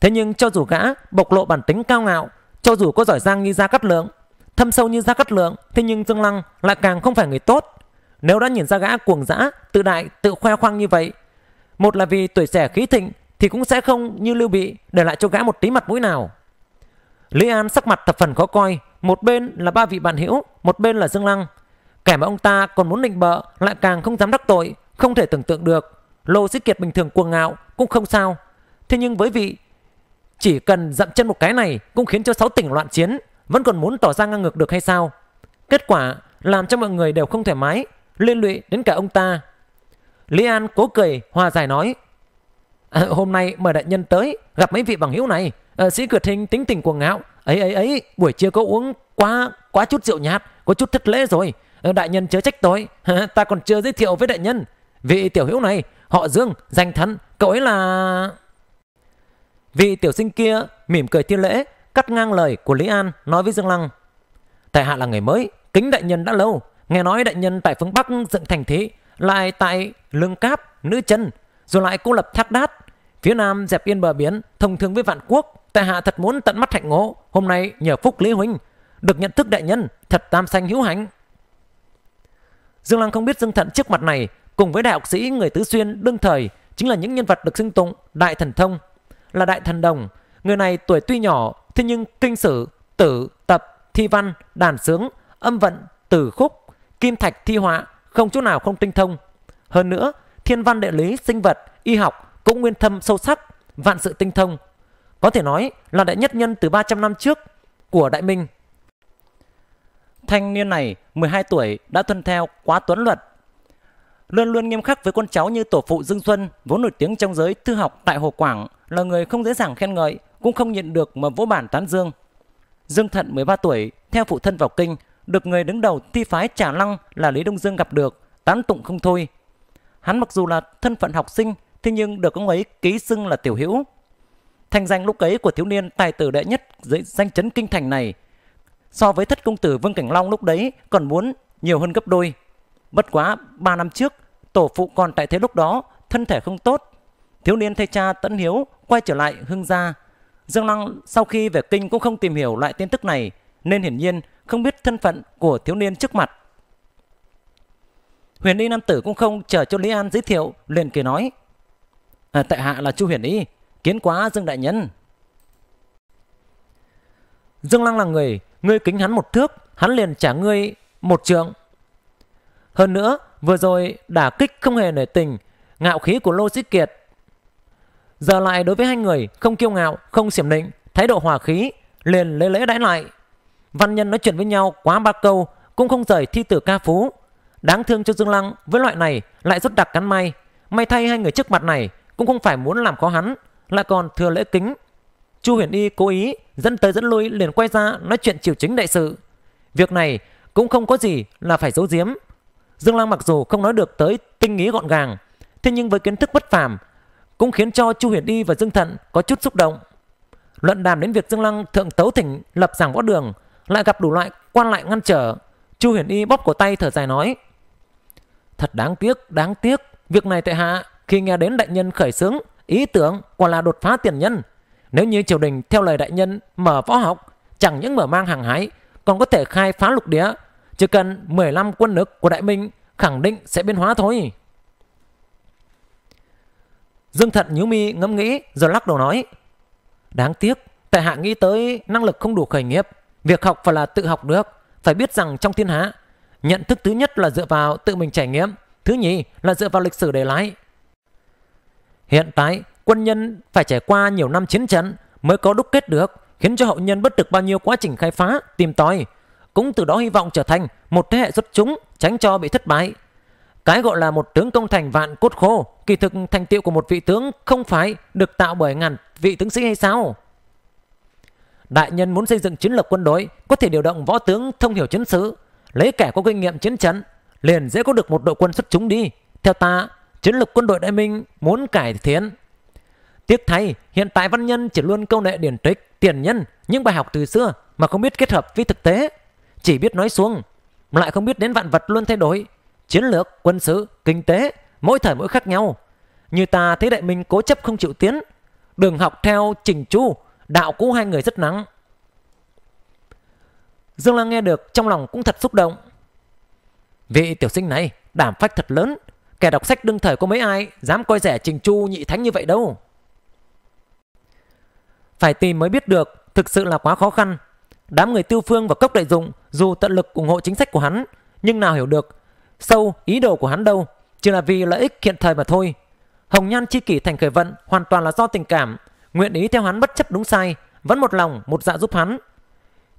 Thế nhưng cho dù gã bộc lộ bản tính cao ngạo, cho dù có giỏi giang như Gia Cát Lượng, thâm sâu như Gia Cát Lượng, thế nhưng Dương Lăng lại càng không phải người tốt. Nếu đã nhìn ra gã cuồng dã, tự đại, tự khoe khoang như vậy, một là vì tuổi trẻ khí thịnh thì cũng sẽ không như Lưu Bị để lại cho gã một tí mặt mũi nào. Lý An sắc mặt thập phần khó coi, một bên là ba vị bạn hữu, một bên là Dương Lăng, Kẻ mà ông ta còn muốn nịnh bợ lại càng không dám đắc tội, không thể tưởng tượng được. Lô Sĩ Kiệt bình thường cuồng ngạo cũng không sao. Thế nhưng với vị, chỉ cần dậm chân một cái này cũng khiến cho sáu tỉnh loạn chiến, vẫn còn muốn tỏ ra ngang ngược được hay sao? Kết quả làm cho mọi người đều không thoải mái, liên lụy đến cả ông ta. Lý An cố cười, hòa giải nói. À, hôm nay mời đại nhân tới gặp mấy vị bằng hữu này à, sĩ cửa hình tính tình cuồng ngạo ấy ấy ấy buổi trưa có uống quá quá chút rượu nhạt có chút thất lễ rồi Ờ, đại nhân chớ trách tôi, ta còn chưa giới thiệu với đại nhân. Vị tiểu hữu này, họ Dương, danh thắn, cậu ấy là... Vị tiểu sinh kia mỉm cười thiên lễ, cắt ngang lời của Lý An nói với Dương Lăng. Tại hạ là người mới, kính đại nhân đã lâu. Nghe nói đại nhân tại phương Bắc dựng thành thị, lại tại Lương Cáp, Nữ chân rồi lại cô lập Thác Đát. Phía Nam dẹp yên bờ biển, thông thương với vạn quốc. Tại hạ thật muốn tận mắt hạnh ngộ, hôm nay nhờ phúc Lý Huynh, được nhận thức đại nhân, thật tam sanh hữu hạnh. Dương Lăng không biết Dương Thận trước mặt này cùng với đại học sĩ người Tứ Xuyên đương thời chính là những nhân vật được xưng tụng đại thần thông, là đại thần đồng. Người này tuổi tuy nhỏ thế nhưng kinh sử, tử, tập, thi văn, đàn sướng, âm vận, tử khúc, kim thạch thi họa không chỗ nào không tinh thông. Hơn nữa, thiên văn địa lý, sinh vật, y học cũng nguyên thâm sâu sắc, vạn sự tinh thông. Có thể nói là đại nhất nhân từ 300 năm trước của Đại Minh Thanh niên này 12 tuổi đã tuân theo quá tuấn luật. Luôn luôn nghiêm khắc với con cháu như tổ phụ Dương Xuân, vốn nổi tiếng trong giới thư học tại Hồ Quảng, là người không dễ dàng khen ngợi, cũng không nhận được mà vỗ bản tán dương. Dương Thận 13 tuổi, theo phụ thân vào kinh, được người đứng đầu thi phái Trà Lăng là Lý Đông Dương gặp được, tán tụng không thôi. Hắn mặc dù là thân phận học sinh, thế nhưng được ông ấy ký xưng là tiểu hữu. Thành danh lúc ấy của thiếu niên tài tử đệ nhất dưới danh chấn kinh thành này so với thất công tử Vương Cảnh Long lúc đấy còn muốn nhiều hơn gấp đôi. Bất quá 3 năm trước, tổ phụ còn tại thế lúc đó, thân thể không tốt. Thiếu niên thay cha Tấn Hiếu quay trở lại hương gia. Dương Lăng sau khi về kinh cũng không tìm hiểu lại tin tức này, nên hiển nhiên không biết thân phận của thiếu niên trước mặt. Huyền Y Nam Tử cũng không chờ cho Lý An giới thiệu, liền cười nói. À, tại hạ là Chu Huyền Y, kiến quá Dương Đại Nhân. Dương Lăng là người ngươi kính hắn một thước, hắn liền trả ngươi một trượng. Hơn nữa, vừa rồi đả kích không hề nể tình, ngạo khí của Lô Xích Kiệt. Giờ lại đối với hai người, không kiêu ngạo, không xiểm định, thái độ hòa khí, liền lễ lễ đãi lại. Văn nhân nói chuyện với nhau quá ba câu, cũng không rời thi tử ca phú. Đáng thương cho Dương Lăng, với loại này lại rất đặc cắn may. May thay hai người trước mặt này, cũng không phải muốn làm khó hắn, lại còn thừa lễ kính, Chu Huyền Y cố ý dẫn tới dẫn lui liền quay ra nói chuyện triều chính đại sự. Việc này cũng không có gì là phải giấu giếm. Dương Lang mặc dù không nói được tới tinh ý gọn gàng, thế nhưng với kiến thức bất phàm cũng khiến cho Chu Huyền Y và Dương Thận có chút xúc động. Luận đàm đến việc Dương Lăng thượng tấu thỉnh lập giảng võ đường lại gặp đủ loại quan lại ngăn trở. Chu Huyền Y bóp cổ tay thở dài nói: "Thật đáng tiếc, đáng tiếc, việc này tại hạ khi nghe đến đại nhân khởi xướng, ý tưởng quả là đột phá tiền nhân, nếu như triều đình theo lời đại nhân mở võ học, chẳng những mở mang hàng hải còn có thể khai phá lục địa. Chỉ cần 15 quân lực của đại minh khẳng định sẽ biến hóa thôi. Dương Thận nhíu mi ngẫm nghĩ rồi lắc đầu nói. Đáng tiếc, tại hạ nghĩ tới năng lực không đủ khởi nghiệp. Việc học phải là tự học được. Phải biết rằng trong thiên hạ, nhận thức thứ nhất là dựa vào tự mình trải nghiệm. Thứ nhì là dựa vào lịch sử để lái. Hiện tại, quân nhân phải trải qua nhiều năm chiến trận mới có đúc kết được, khiến cho hậu nhân bất được bao nhiêu quá trình khai phá, tìm tòi. Cũng từ đó hy vọng trở thành một thế hệ xuất chúng, tránh cho bị thất bại. Cái gọi là một tướng công thành vạn cốt khô, kỳ thực thành tiệu của một vị tướng không phải được tạo bởi ngàn vị tướng sĩ hay sao? Đại nhân muốn xây dựng chiến lược quân đội, có thể điều động võ tướng thông hiểu chiến sự, lấy kẻ có kinh nghiệm chiến trận, liền dễ có được một đội quân xuất chúng đi. Theo ta, chiến lược quân đội đại minh muốn cải thiện Tiếc thay, hiện tại văn nhân chỉ luôn câu nệ điển trích, tiền nhân, những bài học từ xưa mà không biết kết hợp với thực tế, chỉ biết nói xuông, lại không biết đến vạn vật luôn thay đổi, chiến lược, quân sự, kinh tế, mỗi thời mỗi khác nhau. Như ta thấy đại minh cố chấp không chịu tiến, đường học theo trình chu, đạo cũ hai người rất nắng. Dương lan nghe được trong lòng cũng thật xúc động. Vị tiểu sinh này đảm phách thật lớn, kẻ đọc sách đương thời có mấy ai dám coi rẻ trình chu nhị thánh như vậy đâu phải tìm mới biết được, thực sự là quá khó khăn. Đám người tiêu phương và cốc đại dụng dù tận lực ủng hộ chính sách của hắn, nhưng nào hiểu được sâu ý đồ của hắn đâu, chỉ là vì lợi ích hiện thời mà thôi. Hồng Nhan chi kỷ thành khởi vận hoàn toàn là do tình cảm, nguyện ý theo hắn bất chấp đúng sai, vẫn một lòng một dạ giúp hắn.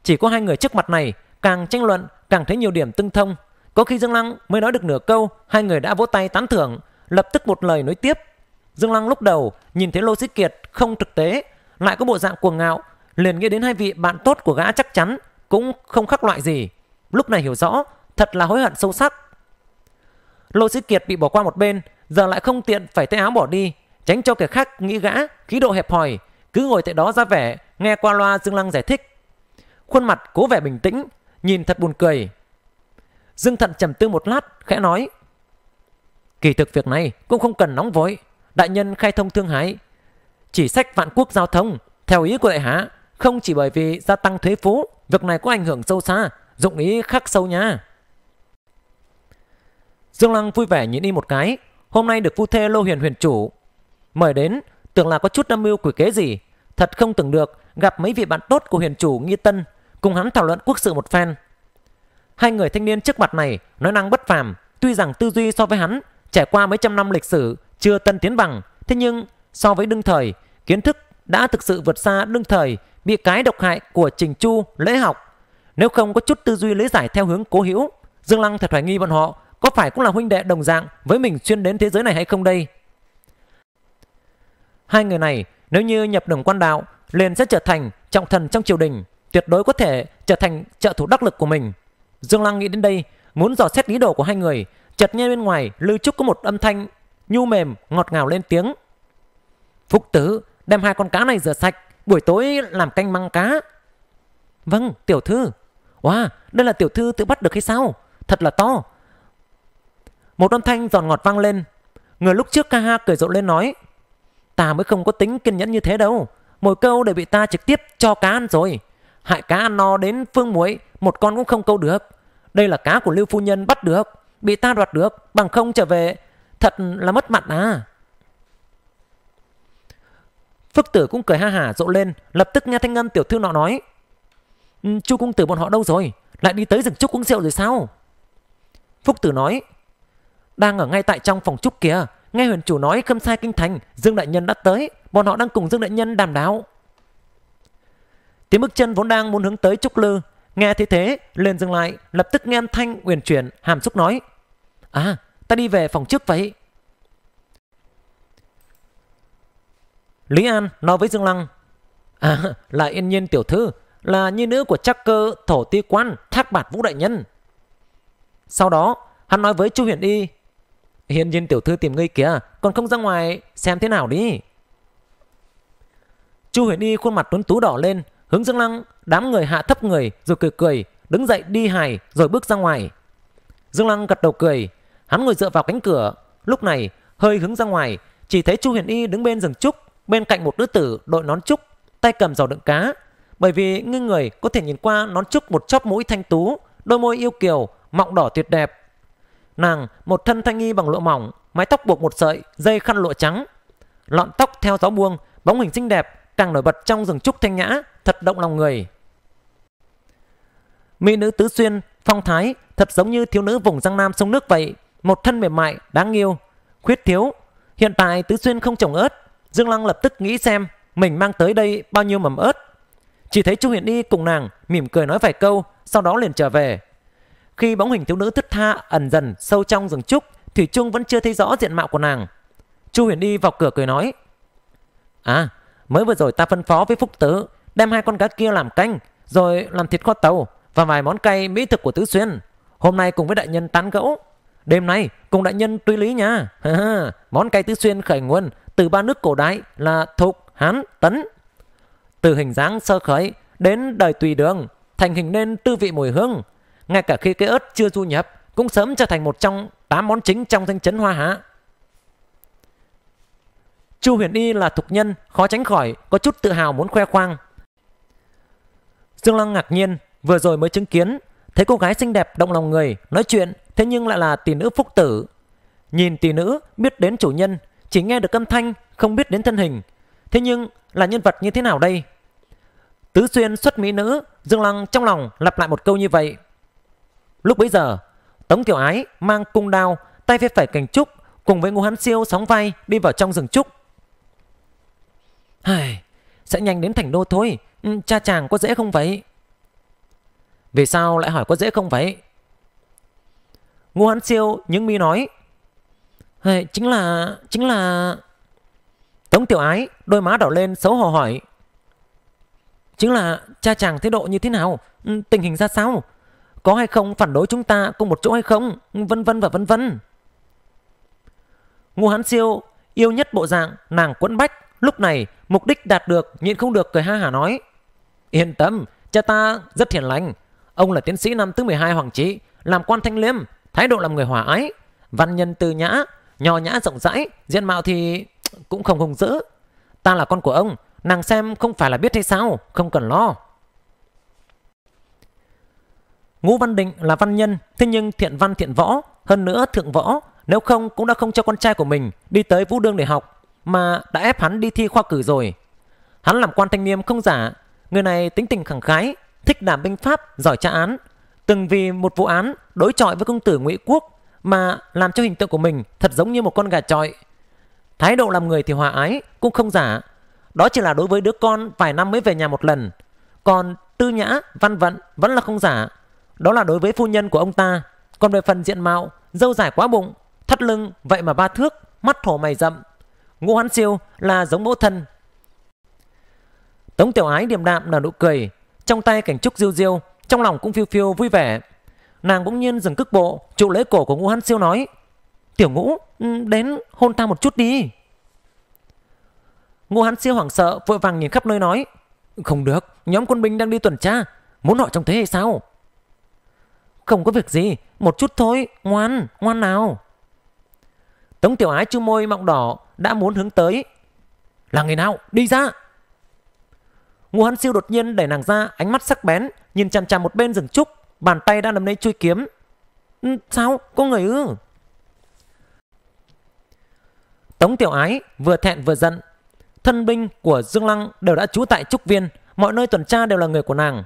Chỉ có hai người trước mặt này càng tranh luận càng thấy nhiều điểm tương thông. Có khi Dương Lăng mới nói được nửa câu, hai người đã vỗ tay tán thưởng, lập tức một lời nối tiếp. Dương Lăng lúc đầu nhìn thấy Lô Sĩ Kiệt không thực tế, lại có bộ dạng cuồng ngạo, liền nghĩ đến hai vị bạn tốt của gã chắc chắn cũng không khác loại gì. Lúc này hiểu rõ, thật là hối hận sâu sắc. Lô Sĩ Kiệt bị bỏ qua một bên, giờ lại không tiện phải tay áo bỏ đi, tránh cho kẻ khác nghĩ gã khí độ hẹp hòi, cứ ngồi tại đó ra vẻ, nghe qua loa Dương Lăng giải thích. Khuôn mặt cố vẻ bình tĩnh, nhìn thật buồn cười. Dương Thận trầm tư một lát, khẽ nói: "Kỳ thực việc này cũng không cần nóng vội, đại nhân khai thông Thương Hải chỉ sách vạn quốc giao thông. Theo ý của đại hạ, không chỉ bởi vì gia tăng thuế phú, việc này có ảnh hưởng sâu xa, dụng ý khắc sâu nha. Dương Lăng vui vẻ nhìn y một cái, hôm nay được phu thê Lô Huyền huyền chủ. Mời đến, tưởng là có chút âm mưu quỷ kế gì, thật không tưởng được gặp mấy vị bạn tốt của huyền chủ Nghi Tân, cùng hắn thảo luận quốc sự một phen. Hai người thanh niên trước mặt này nói năng bất phàm, tuy rằng tư duy so với hắn trải qua mấy trăm năm lịch sử chưa tân tiến bằng, thế nhưng So với đương thời, kiến thức đã thực sự vượt xa đương thời bị cái độc hại của trình chu lễ học. Nếu không có chút tư duy lý giải theo hướng cố hữu, Dương Lăng thật hoài nghi bọn họ có phải cũng là huynh đệ đồng dạng với mình xuyên đến thế giới này hay không đây? Hai người này nếu như nhập đường quan đạo liền sẽ trở thành trọng thần trong triều đình, tuyệt đối có thể trở thành trợ thủ đắc lực của mình. Dương Lăng nghĩ đến đây, muốn dò xét lý đồ của hai người, chợt nghe bên ngoài Lưu Trúc có một âm thanh nhu mềm ngọt ngào lên tiếng. Phúc tử, đem hai con cá này rửa sạch, buổi tối làm canh măng cá. Vâng, tiểu thư. Wow, đây là tiểu thư tự bắt được hay sao? Thật là to. Một âm thanh giòn ngọt vang lên. Người lúc trước ca ha cười rộ lên nói. Ta mới không có tính kiên nhẫn như thế đâu. Mồi câu để bị ta trực tiếp cho cá ăn rồi. Hại cá ăn no đến phương muối, một con cũng không câu được. Đây là cá của Lưu Phu Nhân bắt được, bị ta đoạt được, bằng không trở về. Thật là mất mặt à. Phước tử cũng cười ha hả rộ lên, lập tức nghe thanh ngân tiểu thư nọ nói. Ừ, Chu công tử bọn họ đâu rồi? Lại đi tới rừng trúc uống rượu rồi sao? Phúc tử nói. Đang ở ngay tại trong phòng trúc kìa, nghe huyền chủ nói khâm sai kinh thành, Dương Đại Nhân đã tới, bọn họ đang cùng Dương Đại Nhân đàm đáo. Tiếng bước chân vốn đang muốn hướng tới trúc lư, nghe thế thế, lên dừng lại, lập tức nghe thanh uyển chuyển, hàm xúc nói. À, ta đi về phòng trước vậy. Lý An nói với Dương Lăng À là yên nhiên tiểu thư Là như nữ của chắc cơ thổ ti quan Thác bạt vũ đại nhân Sau đó hắn nói với Chu Huyền Y Hiền nhiên tiểu thư tìm ngươi kìa Còn không ra ngoài xem thế nào đi Chu Huyền Y khuôn mặt tuấn tú đỏ lên Hướng Dương Lăng đám người hạ thấp người Rồi cười cười đứng dậy đi hài Rồi bước ra ngoài Dương Lăng gật đầu cười Hắn ngồi dựa vào cánh cửa Lúc này hơi hướng ra ngoài Chỉ thấy Chu Huyền Y đứng bên rừng trúc bên cạnh một đứa tử đội nón trúc, tay cầm giò đựng cá. Bởi vì ngư người có thể nhìn qua nón trúc một chóp mũi thanh tú, đôi môi yêu kiều, mọng đỏ tuyệt đẹp. Nàng một thân thanh nghi bằng lụa mỏng, mái tóc buộc một sợi, dây khăn lụa trắng. Lọn tóc theo gió buông, bóng hình xinh đẹp, càng nổi bật trong rừng trúc thanh nhã, thật động lòng người. Mỹ nữ tứ xuyên, phong thái, thật giống như thiếu nữ vùng giang nam sông nước vậy. Một thân mềm mại, đáng yêu, khuyết thiếu. Hiện tại tứ xuyên không trồng ớt, Dương Lăng lập tức nghĩ xem mình mang tới đây bao nhiêu mầm ớt. Chỉ thấy Chu Huyền Y cùng nàng mỉm cười nói vài câu, sau đó liền trở về. Khi bóng hình thiếu nữ thất tha ẩn dần sâu trong rừng trúc, Thủy Trung vẫn chưa thấy rõ diện mạo của nàng. Chu Huyền Y vào cửa cười nói. À, mới vừa rồi ta phân phó với Phúc Tứ đem hai con cá kia làm canh, rồi làm thịt kho tàu và vài món cay mỹ thực của Tứ Xuyên. Hôm nay cùng với đại nhân tán gẫu, Đêm nay cùng đại nhân truy lý nha. Món cay tứ xuyên khởi nguồn từ ba nước cổ đại là Thục, Hán, Tấn. Từ hình dáng sơ khởi đến đời tùy đường, thành hình nên tư vị mùi hương. Ngay cả khi cái ớt chưa du nhập, cũng sớm trở thành một trong tám món chính trong danh chấn hoa hạ. Chu Huyền Y là thục nhân, khó tránh khỏi, có chút tự hào muốn khoe khoang. Dương Lăng ngạc nhiên, vừa rồi mới chứng kiến Thấy cô gái xinh đẹp động lòng người Nói chuyện thế nhưng lại là tỷ nữ phúc tử Nhìn tỷ nữ biết đến chủ nhân Chỉ nghe được âm thanh không biết đến thân hình Thế nhưng là nhân vật như thế nào đây Tứ xuyên xuất mỹ nữ Dương Lăng trong lòng lặp lại một câu như vậy Lúc bấy giờ Tống Kiều Ái mang cung đao Tay phê phải cành trúc Cùng với Ngô Hán Siêu sóng vai đi vào trong rừng trúc Sẽ nhanh đến thành đô thôi ừ, Cha chàng có dễ không vậy vì sao lại hỏi có dễ không vậy? Ngô Hán Siêu những mi nói hey, Chính là... chính là... Tống Tiểu Ái đôi má đỏ lên xấu hổ hỏi Chính là cha chàng thái độ như thế nào? Ừ, tình hình ra sao? Có hay không phản đối chúng ta cùng một chỗ hay không? Vân vân và vân vân Ngô Hán Siêu yêu nhất bộ dạng nàng quẫn bách Lúc này mục đích đạt được nhịn không được cười ha hả nói Yên tâm, cha ta rất hiền lành Ông là tiến sĩ năm thứ 12 Hoàng trị làm quan thanh liêm, thái độ làm người hòa ái, văn nhân từ nhã, nho nhã rộng rãi, diện mạo thì cũng không hùng dữ. Ta là con của ông, nàng xem không phải là biết hay sao, không cần lo. Ngũ Văn Định là văn nhân, thế nhưng thiện văn thiện võ, hơn nữa thượng võ, nếu không cũng đã không cho con trai của mình đi tới Vũ Đương để học, mà đã ép hắn đi thi khoa cử rồi. Hắn làm quan thanh niêm không giả, người này tính tình khẳng khái, thích đảm binh pháp, giỏi trả án, từng vì một vụ án đối chọi với công tử Ngụy Quốc mà làm cho hình tượng của mình thật giống như một con gà trọi. Thái độ làm người thì hòa ái cũng không giả, đó chỉ là đối với đứa con vài năm mới về nhà một lần. Còn tư nhã, văn vận vẫn là không giả, đó là đối với phu nhân của ông ta. Còn về phần diện mạo, dâu dài quá bụng, thắt lưng vậy mà ba thước, mắt thổ mày rậm. Ngô Hán Siêu là giống mẫu thân. Tống Tiểu Ái điềm đạm là nụ cười, trong tay cảnh trúc diêu diêu, trong lòng cũng phiêu phiêu vui vẻ. Nàng bỗng nhiên dừng cước bộ, trụ lễ cổ của Ngũ Hán Siêu nói: "Tiểu Ngũ, ừ, đến hôn ta một chút đi." ngũ Hán Siêu hoảng sợ, vội vàng nhìn khắp nơi nói: "Không được, nhóm quân binh đang đi tuần tra, muốn họ trong thế hay sao?" "Không có việc gì, một chút thôi, ngoan, ngoan nào." Tống Tiểu Ái chu môi mọng đỏ đã muốn hướng tới. "Là người nào? Đi ra!" Ngô Hân Siêu đột nhiên đẩy nàng ra, ánh mắt sắc bén, nhìn chằm chằm một bên rừng trúc, bàn tay đang nắm lấy chui kiếm. Ừ, sao? Có người ư? Tống Tiểu Ái vừa thẹn vừa giận. Thân binh của Dương Lăng đều đã trú tại Trúc Viên, mọi nơi tuần tra đều là người của nàng.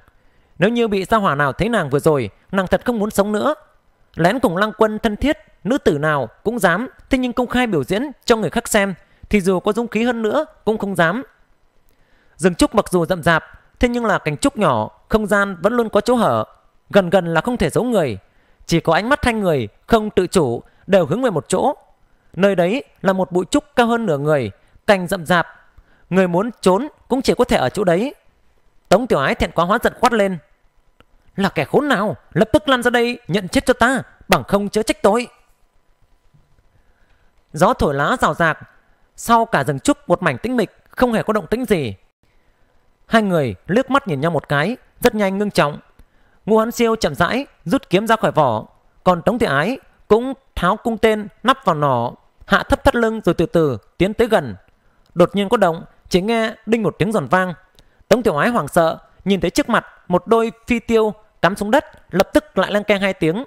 Nếu như bị gia hỏa nào thấy nàng vừa rồi, nàng thật không muốn sống nữa. Lén cùng Lăng Quân thân thiết, nữ tử nào cũng dám, thế nhưng công khai biểu diễn cho người khác xem, thì dù có dũng khí hơn nữa cũng không dám. Rừng trúc mặc dù rậm rạp, thế nhưng là cành trúc nhỏ, không gian vẫn luôn có chỗ hở, gần gần là không thể giấu người. Chỉ có ánh mắt hai người không tự chủ đều hướng về một chỗ. Nơi đấy là một bụi trúc cao hơn nửa người, cành rậm rạp. Người muốn trốn cũng chỉ có thể ở chỗ đấy. Tống tiểu ái thẹn quá hóa giận quát lên. Là kẻ khốn nào, lập tức lăn ra đây nhận chết cho ta, bằng không chớ trách tôi. Gió thổi lá rào rạc, sau cả rừng trúc một mảnh tĩnh mịch, không hề có động tĩnh gì. Hai người liếc mắt nhìn nhau một cái, rất nhanh ngưng trọng. Ngô Hán Siêu chậm rãi rút kiếm ra khỏi vỏ, còn Tống Thị Ái cũng tháo cung tên nắp vào nỏ, hạ thấp thắt lưng rồi từ từ tiến tới gần. Đột nhiên có động, chỉ nghe đinh một tiếng giòn vang. Tống Tiểu Ái hoảng sợ, nhìn thấy trước mặt một đôi phi tiêu cắm xuống đất, lập tức lại leng keng hai tiếng.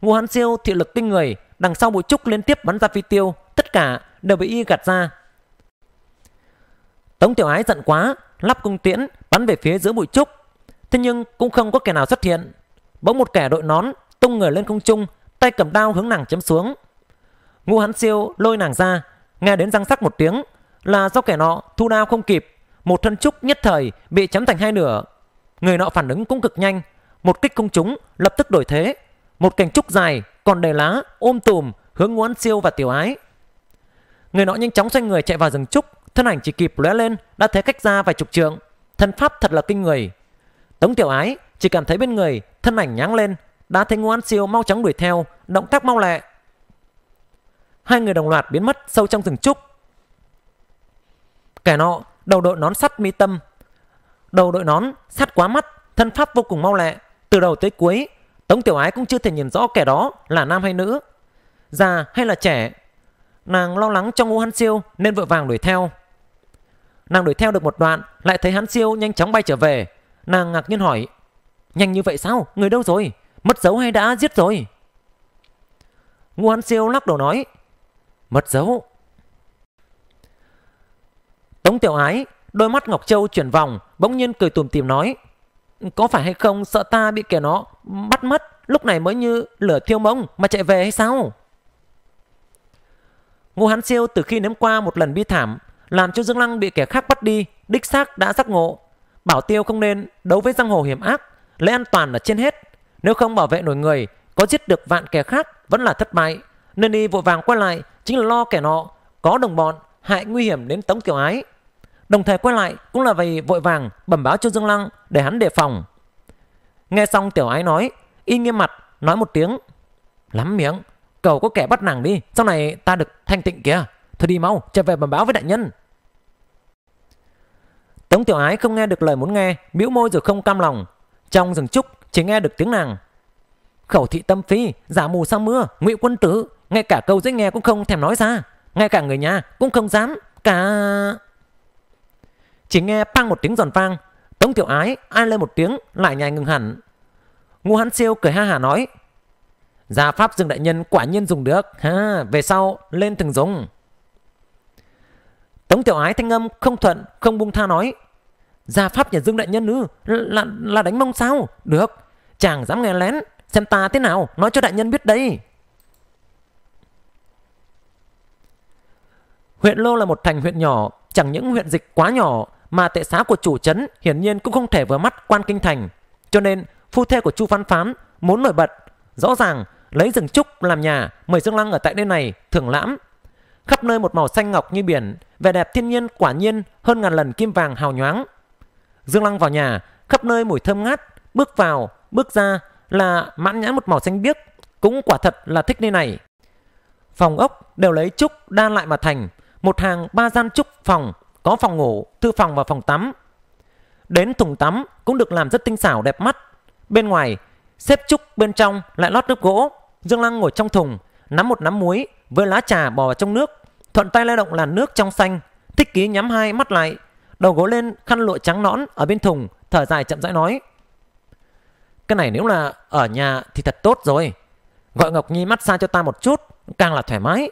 Ngô Hán Siêu thị lực kinh người, đằng sau bụi trúc liên tiếp bắn ra phi tiêu, tất cả đều bị y gạt ra. Tống Tiểu Ái giận quá, lắp cung tiễn bắn về phía giữa bụi trúc thế nhưng cũng không có kẻ nào xuất hiện bỗng một kẻ đội nón tung người lên không trung tay cầm đao hướng nàng chém xuống ngu hán siêu lôi nàng ra nghe đến răng sắc một tiếng là do kẻ nọ thu đao không kịp một thân trúc nhất thời bị chém thành hai nửa người nọ phản ứng cũng cực nhanh một kích công chúng lập tức đổi thế một cành trúc dài còn đầy lá ôm um tùm hướng ngu hán siêu và tiểu ái người nọ nhanh chóng xoay người chạy vào rừng trúc thân ảnh chỉ kịp lóe lên đã thấy cách ra vài chục trượng thân pháp thật là kinh người tống tiểu ái chỉ cảm thấy bên người thân ảnh nháng lên đã thấy ngô an siêu mau chóng đuổi theo động tác mau lẹ hai người đồng loạt biến mất sâu trong rừng trúc kẻ nọ đầu đội nón sắt mi tâm đầu đội nón sắt quá mắt thân pháp vô cùng mau lẹ từ đầu tới cuối tống tiểu ái cũng chưa thể nhìn rõ kẻ đó là nam hay nữ già hay là trẻ nàng lo lắng cho ngô hân siêu nên vội vàng đuổi theo Nàng đuổi theo được một đoạn, lại thấy hắn siêu nhanh chóng bay trở về. Nàng ngạc nhiên hỏi, nhanh như vậy sao? Người đâu rồi? Mất dấu hay đã giết rồi? Ngu hắn siêu lắc đầu nói, mất dấu. Tống tiểu ái, đôi mắt Ngọc Châu chuyển vòng, bỗng nhiên cười tùm tìm nói, có phải hay không sợ ta bị kẻ nó bắt mất, lúc này mới như lửa thiêu mông mà chạy về hay sao? Ngô Hán Siêu từ khi nếm qua một lần bi thảm làm cho Dương Lăng bị kẻ khác bắt đi, đích xác đã giác ngộ. Bảo Tiêu không nên đấu với giang hồ hiểm ác, lấy an toàn là trên hết. Nếu không bảo vệ nổi người, có giết được vạn kẻ khác vẫn là thất bại. Nên y vội vàng quay lại chính là lo kẻ nọ, có đồng bọn, hại nguy hiểm đến Tống Tiểu Ái. Đồng thời quay lại cũng là vì vội vàng bẩm báo cho Dương Lăng để hắn đề phòng. Nghe xong Tiểu Ái nói, y nghiêm mặt nói một tiếng. Lắm miệng, cầu có kẻ bắt nàng đi, sau này ta được thanh tịnh kìa. Thôi đi mau, trở về bẩm báo với đại nhân. Tống Tiểu Ái không nghe được lời muốn nghe, bĩu môi rồi không cam lòng. Trong rừng trúc chỉ nghe được tiếng nàng. Khẩu thị tâm phi, giả mù sao mưa, ngụy quân tử, ngay cả câu dễ nghe cũng không thèm nói ra, ngay cả người nhà cũng không dám, cả... Chỉ nghe pang một tiếng giòn vang, Tống Tiểu Ái ai lên một tiếng lại nhai ngừng hẳn. Ngô Hán Siêu cười ha hà nói, Gia pháp dương đại nhân quả nhiên dùng được, ha, về sau lên từng dùng. Tống Tiểu Ái thanh âm không thuận, không buông tha nói, Gia pháp nhà Dương Đại Nhân ư là, là đánh mông sao Được Chàng dám nghe lén Xem ta thế nào Nói cho Đại Nhân biết đây Huyện Lô là một thành huyện nhỏ Chẳng những huyện dịch quá nhỏ Mà tệ xá của chủ trấn hiển nhiên cũng không thể vừa mắt quan kinh thành Cho nên phu thê của Chu Văn Phán Muốn nổi bật Rõ ràng lấy rừng trúc làm nhà Mời Dương Lăng ở tại nơi này thưởng lãm Khắp nơi một màu xanh ngọc như biển Vẻ đẹp thiên nhiên quả nhiên hơn ngàn lần kim vàng hào nhoáng Dương Lăng vào nhà, khắp nơi mùi thơm ngát, bước vào, bước ra là mãn nhãn một màu xanh biếc, cũng quả thật là thích nơi này. Phòng ốc đều lấy trúc đa lại mà thành, một hàng ba gian trúc phòng, có phòng ngủ, thư phòng và phòng tắm. Đến thùng tắm cũng được làm rất tinh xảo đẹp mắt. Bên ngoài, xếp trúc bên trong lại lót lớp gỗ. Dương Lăng ngồi trong thùng, nắm một nắm muối với lá trà bò vào trong nước, thuận tay lay động làn nước trong xanh, thích ký nhắm hai mắt lại, đầu gối lên khăn lụa trắng nõn ở bên thùng, thở dài chậm rãi nói. Cái này nếu là ở nhà thì thật tốt rồi. Gọi Ngọc Nhi mát xa cho ta một chút, càng là thoải mái.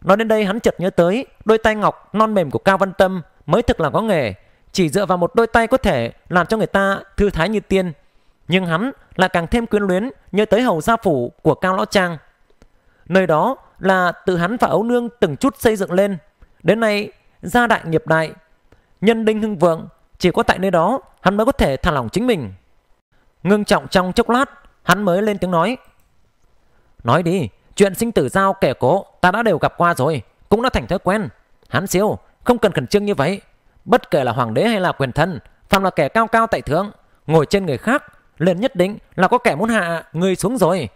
Nói đến đây hắn chợt nhớ tới đôi tay ngọc non mềm của Cao Văn Tâm mới thực là có nghề. Chỉ dựa vào một đôi tay có thể làm cho người ta thư thái như tiên. Nhưng hắn lại càng thêm quyến luyến nhớ tới hầu gia phủ của Cao Lão Trang. Nơi đó là tự hắn và ấu nương từng chút xây dựng lên. Đến nay gia đại nghiệp đại, nhân đinh hưng vượng, chỉ có tại nơi đó hắn mới có thể thả lỏng chính mình. Ngưng trọng trong chốc lát, hắn mới lên tiếng nói. Nói đi, chuyện sinh tử giao kẻ cố ta đã đều gặp qua rồi, cũng đã thành thói quen. Hắn siêu, không cần khẩn trương như vậy. Bất kể là hoàng đế hay là quyền thân, phàm là kẻ cao cao tại thượng, ngồi trên người khác, liền nhất định là có kẻ muốn hạ người xuống rồi.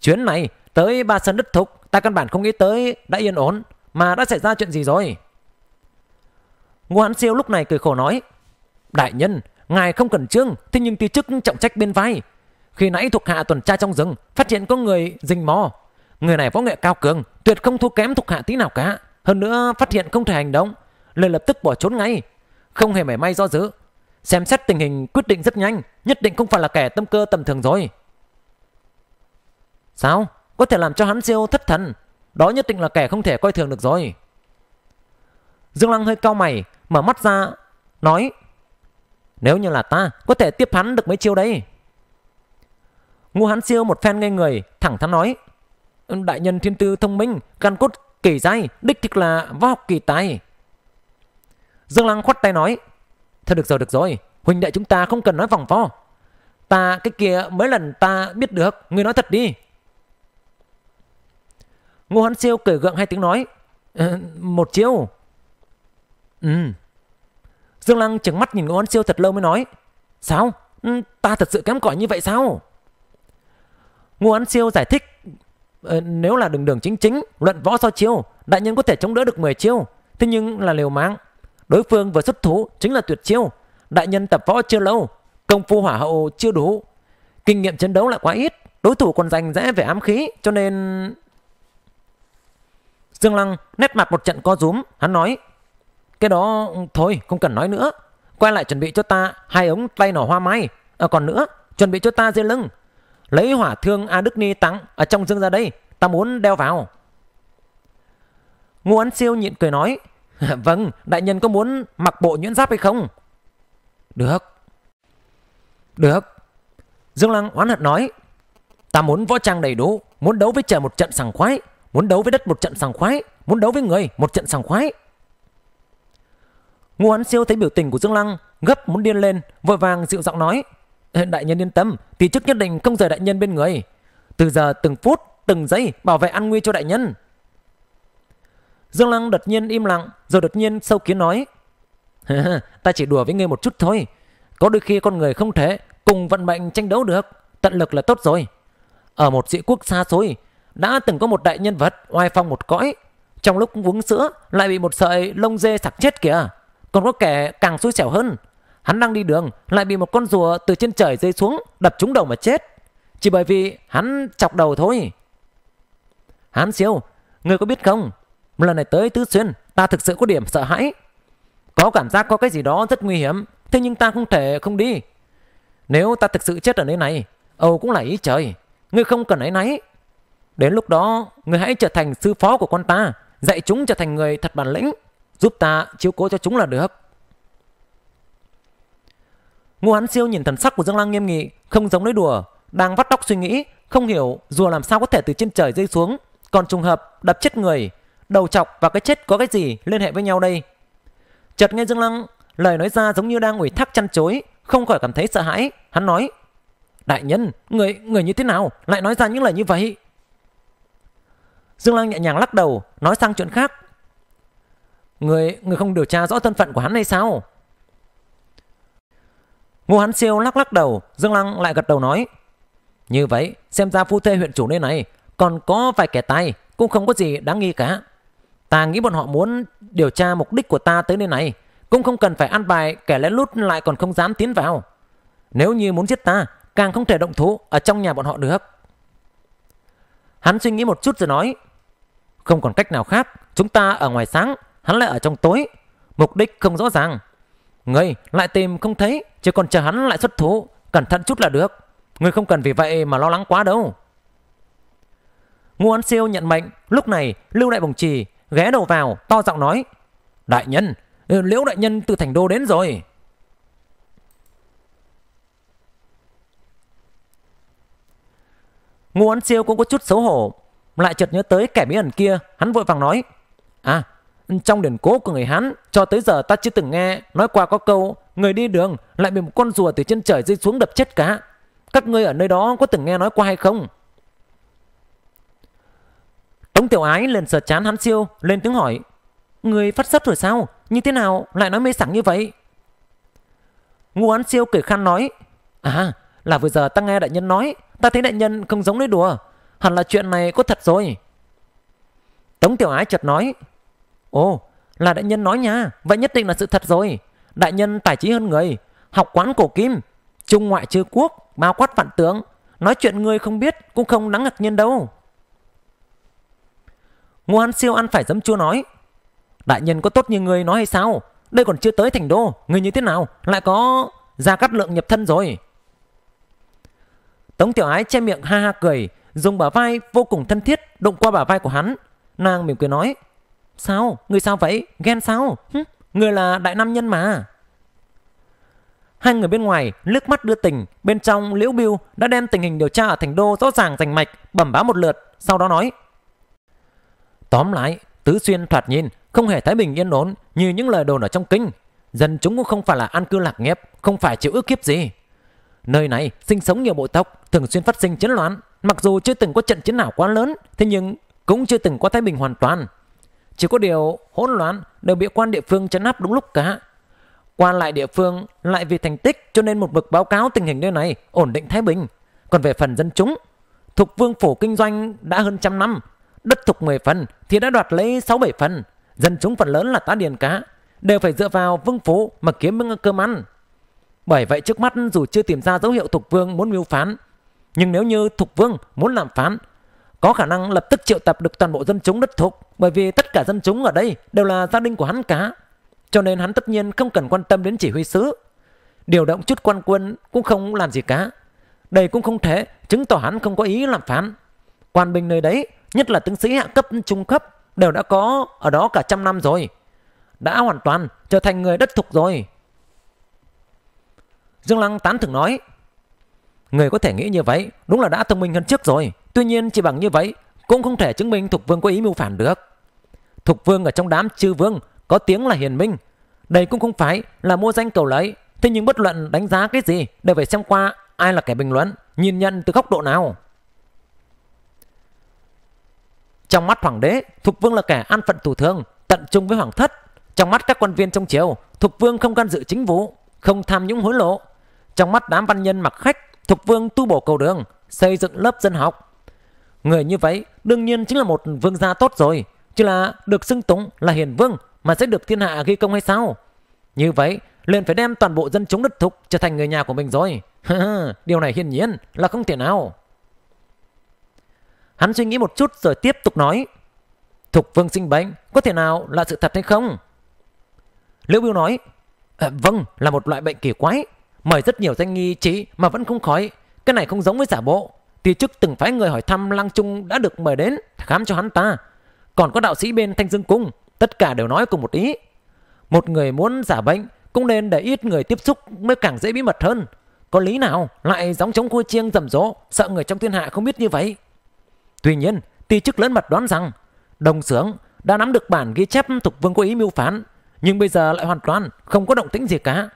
Chuyến này tới ba sân đất thục, ta căn bản không nghĩ tới đã yên ổn, mà đã xảy ra chuyện gì rồi. Ngô Hán Siêu lúc này cười khổ nói Đại nhân, ngài không cần trương Thế nhưng tí chức trọng trách bên vai Khi nãy thuộc hạ tuần tra trong rừng Phát hiện có người rình mò Người này võ nghệ cao cường Tuyệt không thua kém thuộc hạ tí nào cả Hơn nữa phát hiện không thể hành động liền lập tức bỏ trốn ngay Không hề mảy may do dự Xem xét tình hình quyết định rất nhanh Nhất định không phải là kẻ tâm cơ tầm thường rồi Sao? Có thể làm cho hắn siêu thất thần Đó nhất định là kẻ không thể coi thường được rồi Dương Lăng hơi cao mày, mở mắt ra, nói Nếu như là ta, có thể tiếp hắn được mấy chiêu đấy. Ngô Hán Siêu một phen ngây người, thẳng thắn nói Đại nhân thiên tư thông minh, gan cốt kỳ dai, đích thực là võ học kỳ tài. Dương Lăng khoát tay nói Thôi được rồi, được rồi, huynh đệ chúng ta không cần nói vòng vo. Ta cái kia mấy lần ta biết được, người nói thật đi. Ngô Hán Siêu cười gượng hai tiếng nói Một chiêu Ừ. Dương Lăng chừng mắt nhìn Ngô Hoán Siêu thật lâu mới nói. Sao? Ừ, ta thật sự kém cỏi như vậy sao? Ngô Hoán Siêu giải thích. Ờ, nếu là đường đường chính chính, luận võ so chiêu, đại nhân có thể chống đỡ được 10 chiêu. Thế nhưng là liều mạng. Đối phương vừa xuất thủ chính là tuyệt chiêu. Đại nhân tập võ chưa lâu, công phu hỏa hậu chưa đủ. Kinh nghiệm chiến đấu lại quá ít, đối thủ còn giành rẽ về ám khí cho nên... Dương Lăng nét mặt một trận co rúm, hắn nói cái đó ừ, thôi không cần nói nữa Quay lại chuẩn bị cho ta hai ống tay nỏ hoa mai à, Còn nữa chuẩn bị cho ta dây lưng Lấy hỏa thương A Đức Ni tặng ở trong dương ra đây Ta muốn đeo vào Ngô Ấn Siêu nhịn cười nói Vâng đại nhân có muốn mặc bộ nhuyễn giáp hay không Được Được Dương Lăng oán hận nói Ta muốn võ trang đầy đủ Muốn đấu với trời một trận sảng khoái Muốn đấu với đất một trận sảng khoái Muốn đấu với người một trận sảng khoái Ngô Hán Siêu thấy biểu tình của Dương Lăng, gấp muốn điên lên, vội vàng dịu giọng nói: Hiện "Đại nhân yên tâm, thì chức nhất định không rời đại nhân bên người. Từ giờ từng phút, từng giây bảo vệ an nguy cho đại nhân." Dương Lăng đột nhiên im lặng, rồi đột nhiên sâu kiến nói: "Ta chỉ đùa với ngươi một chút thôi, có đôi khi con người không thể cùng vận mệnh tranh đấu được, tận lực là tốt rồi." Ở một dị quốc xa xôi, đã từng có một đại nhân vật oai phong một cõi, trong lúc uống sữa lại bị một sợi lông dê sặc chết kìa. Còn có kẻ càng xui xẻo hơn Hắn đang đi đường lại bị một con rùa từ trên trời rơi xuống đập trúng đầu mà chết Chỉ bởi vì hắn chọc đầu thôi hắn siêu Người có biết không Một lần này tới Tứ Xuyên ta thực sự có điểm sợ hãi Có cảm giác có cái gì đó rất nguy hiểm Thế nhưng ta không thể không đi Nếu ta thực sự chết ở nơi này Âu cũng là ý trời Ngươi không cần ấy náy Đến lúc đó Ngươi hãy trở thành sư phó của con ta Dạy chúng trở thành người thật bản lĩnh giúp ta chiếu cố cho chúng là được. Ngô Hán Siêu nhìn thần sắc của Dương Lang nghiêm nghị, không giống nói đùa, đang vắt óc suy nghĩ, không hiểu rùa làm sao có thể từ trên trời rơi xuống, còn trùng hợp đập chết người, đầu chọc và cái chết có cái gì liên hệ với nhau đây? Chợt nghe Dương Lang lời nói ra giống như đang ủy thác chăn chối, không khỏi cảm thấy sợ hãi, hắn nói: "Đại nhân, người người như thế nào lại nói ra những lời như vậy?" Dương Lang nhẹ nhàng lắc đầu, nói sang chuyện khác, Người, người không điều tra rõ thân phận của hắn hay sao? Ngô Hán Siêu lắc lắc đầu, Dương Lăng lại gật đầu nói. Như vậy, xem ra phu thê huyện chủ nơi này còn có vài kẻ tay, cũng không có gì đáng nghi cả. Ta nghĩ bọn họ muốn điều tra mục đích của ta tới nơi này, cũng không cần phải ăn bài kẻ lén lút lại còn không dám tiến vào. Nếu như muốn giết ta, càng không thể động thủ ở trong nhà bọn họ được. Hắn suy nghĩ một chút rồi nói, không còn cách nào khác, chúng ta ở ngoài sáng hắn lại ở trong tối, mục đích không rõ ràng. người lại tìm không thấy, chỉ còn chờ hắn lại xuất thủ, cẩn thận chút là được. người không cần vì vậy mà lo lắng quá đâu. Ngô Án Siêu nhận mệnh, lúc này Lưu Đại Bồng Trì ghé đầu vào, to giọng nói. Đại nhân, ừ, Liễu Đại Nhân từ thành đô đến rồi. Ngô Án Siêu cũng có chút xấu hổ, lại chợt nhớ tới kẻ bí ẩn kia, hắn vội vàng nói. À, trong điển cố của người Hán, cho tới giờ ta chưa từng nghe nói qua có câu người đi đường lại bị một con rùa từ trên trời rơi xuống đập chết cả. Các ngươi ở nơi đó có từng nghe nói qua hay không? Tống Tiểu Ái lên sờ chán hán siêu, lên tiếng hỏi. Người phát sắp rồi sao? Như thế nào lại nói mê sảng như vậy? ngô án siêu cười khan nói. À, là vừa giờ ta nghe đại nhân nói, ta thấy đại nhân không giống nói đùa. Hẳn là chuyện này có thật rồi. Tống Tiểu Ái chợt nói. Ồ, là đại nhân nói nha, vậy nhất định là sự thật rồi. Đại nhân tài trí hơn người, học quán cổ kim, trung ngoại chư quốc, bao quát vạn tướng. Nói chuyện người không biết cũng không đáng ngạc nhiên đâu. Ngô Hán Siêu ăn phải dấm chua nói. Đại nhân có tốt như người nói hay sao? Đây còn chưa tới thành đô, người như thế nào? Lại có gia cát lượng nhập thân rồi. Tống Tiểu Ái che miệng ha ha cười, dùng bả vai vô cùng thân thiết động qua bả vai của hắn. Nàng mỉm cười nói. Sao? Người sao vậy? Ghen sao? Hứ? Người là đại nam nhân mà. Hai người bên ngoài lướt mắt đưa tình, bên trong Liễu Biêu đã đem tình hình điều tra ở thành đô rõ ràng rành mạch, bẩm báo một lượt, sau đó nói. Tóm lại, Tứ Xuyên thoạt nhìn không hề thái bình yên ổn như những lời đồn ở trong kinh. Dân chúng cũng không phải là an cư lạc nghiệp, không phải chịu ước kiếp gì. Nơi này sinh sống nhiều bộ tộc, thường xuyên phát sinh chiến loạn. Mặc dù chưa từng có trận chiến nào quá lớn, thế nhưng cũng chưa từng có thái bình hoàn toàn. Chỉ có điều hỗn loạn đều bị quan địa phương chấn áp đúng lúc cả. Quan lại địa phương lại vì thành tích cho nên một vực báo cáo tình hình nơi này ổn định thái bình. Còn về phần dân chúng, thuộc vương phủ kinh doanh đã hơn trăm năm, đất thuộc 10 phần thì đã đoạt lấy 6-7 phần. Dân chúng phần lớn là tá điền cá, đều phải dựa vào vương phủ mà kiếm miếng cơm ăn. Bởi vậy trước mắt dù chưa tìm ra dấu hiệu thuộc vương muốn mưu phán, nhưng nếu như thuộc vương muốn làm phán có khả năng lập tức triệu tập được toàn bộ dân chúng đất thục bởi vì tất cả dân chúng ở đây đều là gia đình của hắn cá Cho nên hắn tất nhiên không cần quan tâm đến chỉ huy sứ. Điều động chút quan quân cũng không làm gì cả. Đây cũng không thể chứng tỏ hắn không có ý làm phán. Quan binh nơi đấy, nhất là tướng sĩ hạ cấp trung cấp đều đã có ở đó cả trăm năm rồi. Đã hoàn toàn trở thành người đất thục rồi. Dương Lăng tán thưởng nói Người có thể nghĩ như vậy Đúng là đã thông minh hơn trước rồi Tuy nhiên chỉ bằng như vậy cũng không thể chứng minh Thục Vương có ý mưu phản được. Thục Vương ở trong đám chư vương có tiếng là hiền minh. Đây cũng không phải là mua danh cầu lấy. Thế nhưng bất luận đánh giá cái gì đều phải xem qua ai là kẻ bình luận, nhìn nhận từ góc độ nào. Trong mắt hoàng đế, Thục Vương là kẻ an phận thủ thường tận trung với hoàng thất. Trong mắt các quan viên trong triều, Thục Vương không can dự chính vụ, không tham nhũng hối lộ. Trong mắt đám văn nhân mặc khách, Thục Vương tu bổ cầu đường, xây dựng lớp dân học, Người như vậy đương nhiên chính là một vương gia tốt rồi, chứ là được xưng túng là hiền vương mà sẽ được thiên hạ ghi công hay sao? Như vậy, liền phải đem toàn bộ dân chúng đất thục trở thành người nhà của mình rồi. Điều này hiển nhiên là không thể nào. Hắn suy nghĩ một chút rồi tiếp tục nói. Thục vương sinh bệnh có thể nào là sự thật hay không? Liễu Biêu nói, à, vâng là một loại bệnh kỳ quái, mời rất nhiều danh nghi trí mà vẫn không khói. Cái này không giống với giả bộ. Ti chức từng phái người hỏi thăm Lăng Trung đã được mời đến khám cho hắn ta. Còn có đạo sĩ bên Thanh Dương Cung, tất cả đều nói cùng một ý. Một người muốn giả bệnh cũng nên để ít người tiếp xúc mới càng dễ bí mật hơn. Có lý nào lại giống chống cua chiêng rầm rộ, sợ người trong thiên hạ không biết như vậy. Tuy nhiên, ty chức lớn mật đoán rằng đồng sướng đã nắm được bản ghi chép thuộc vương cố ý mưu phán, nhưng bây giờ lại hoàn toàn không có động tĩnh gì cả.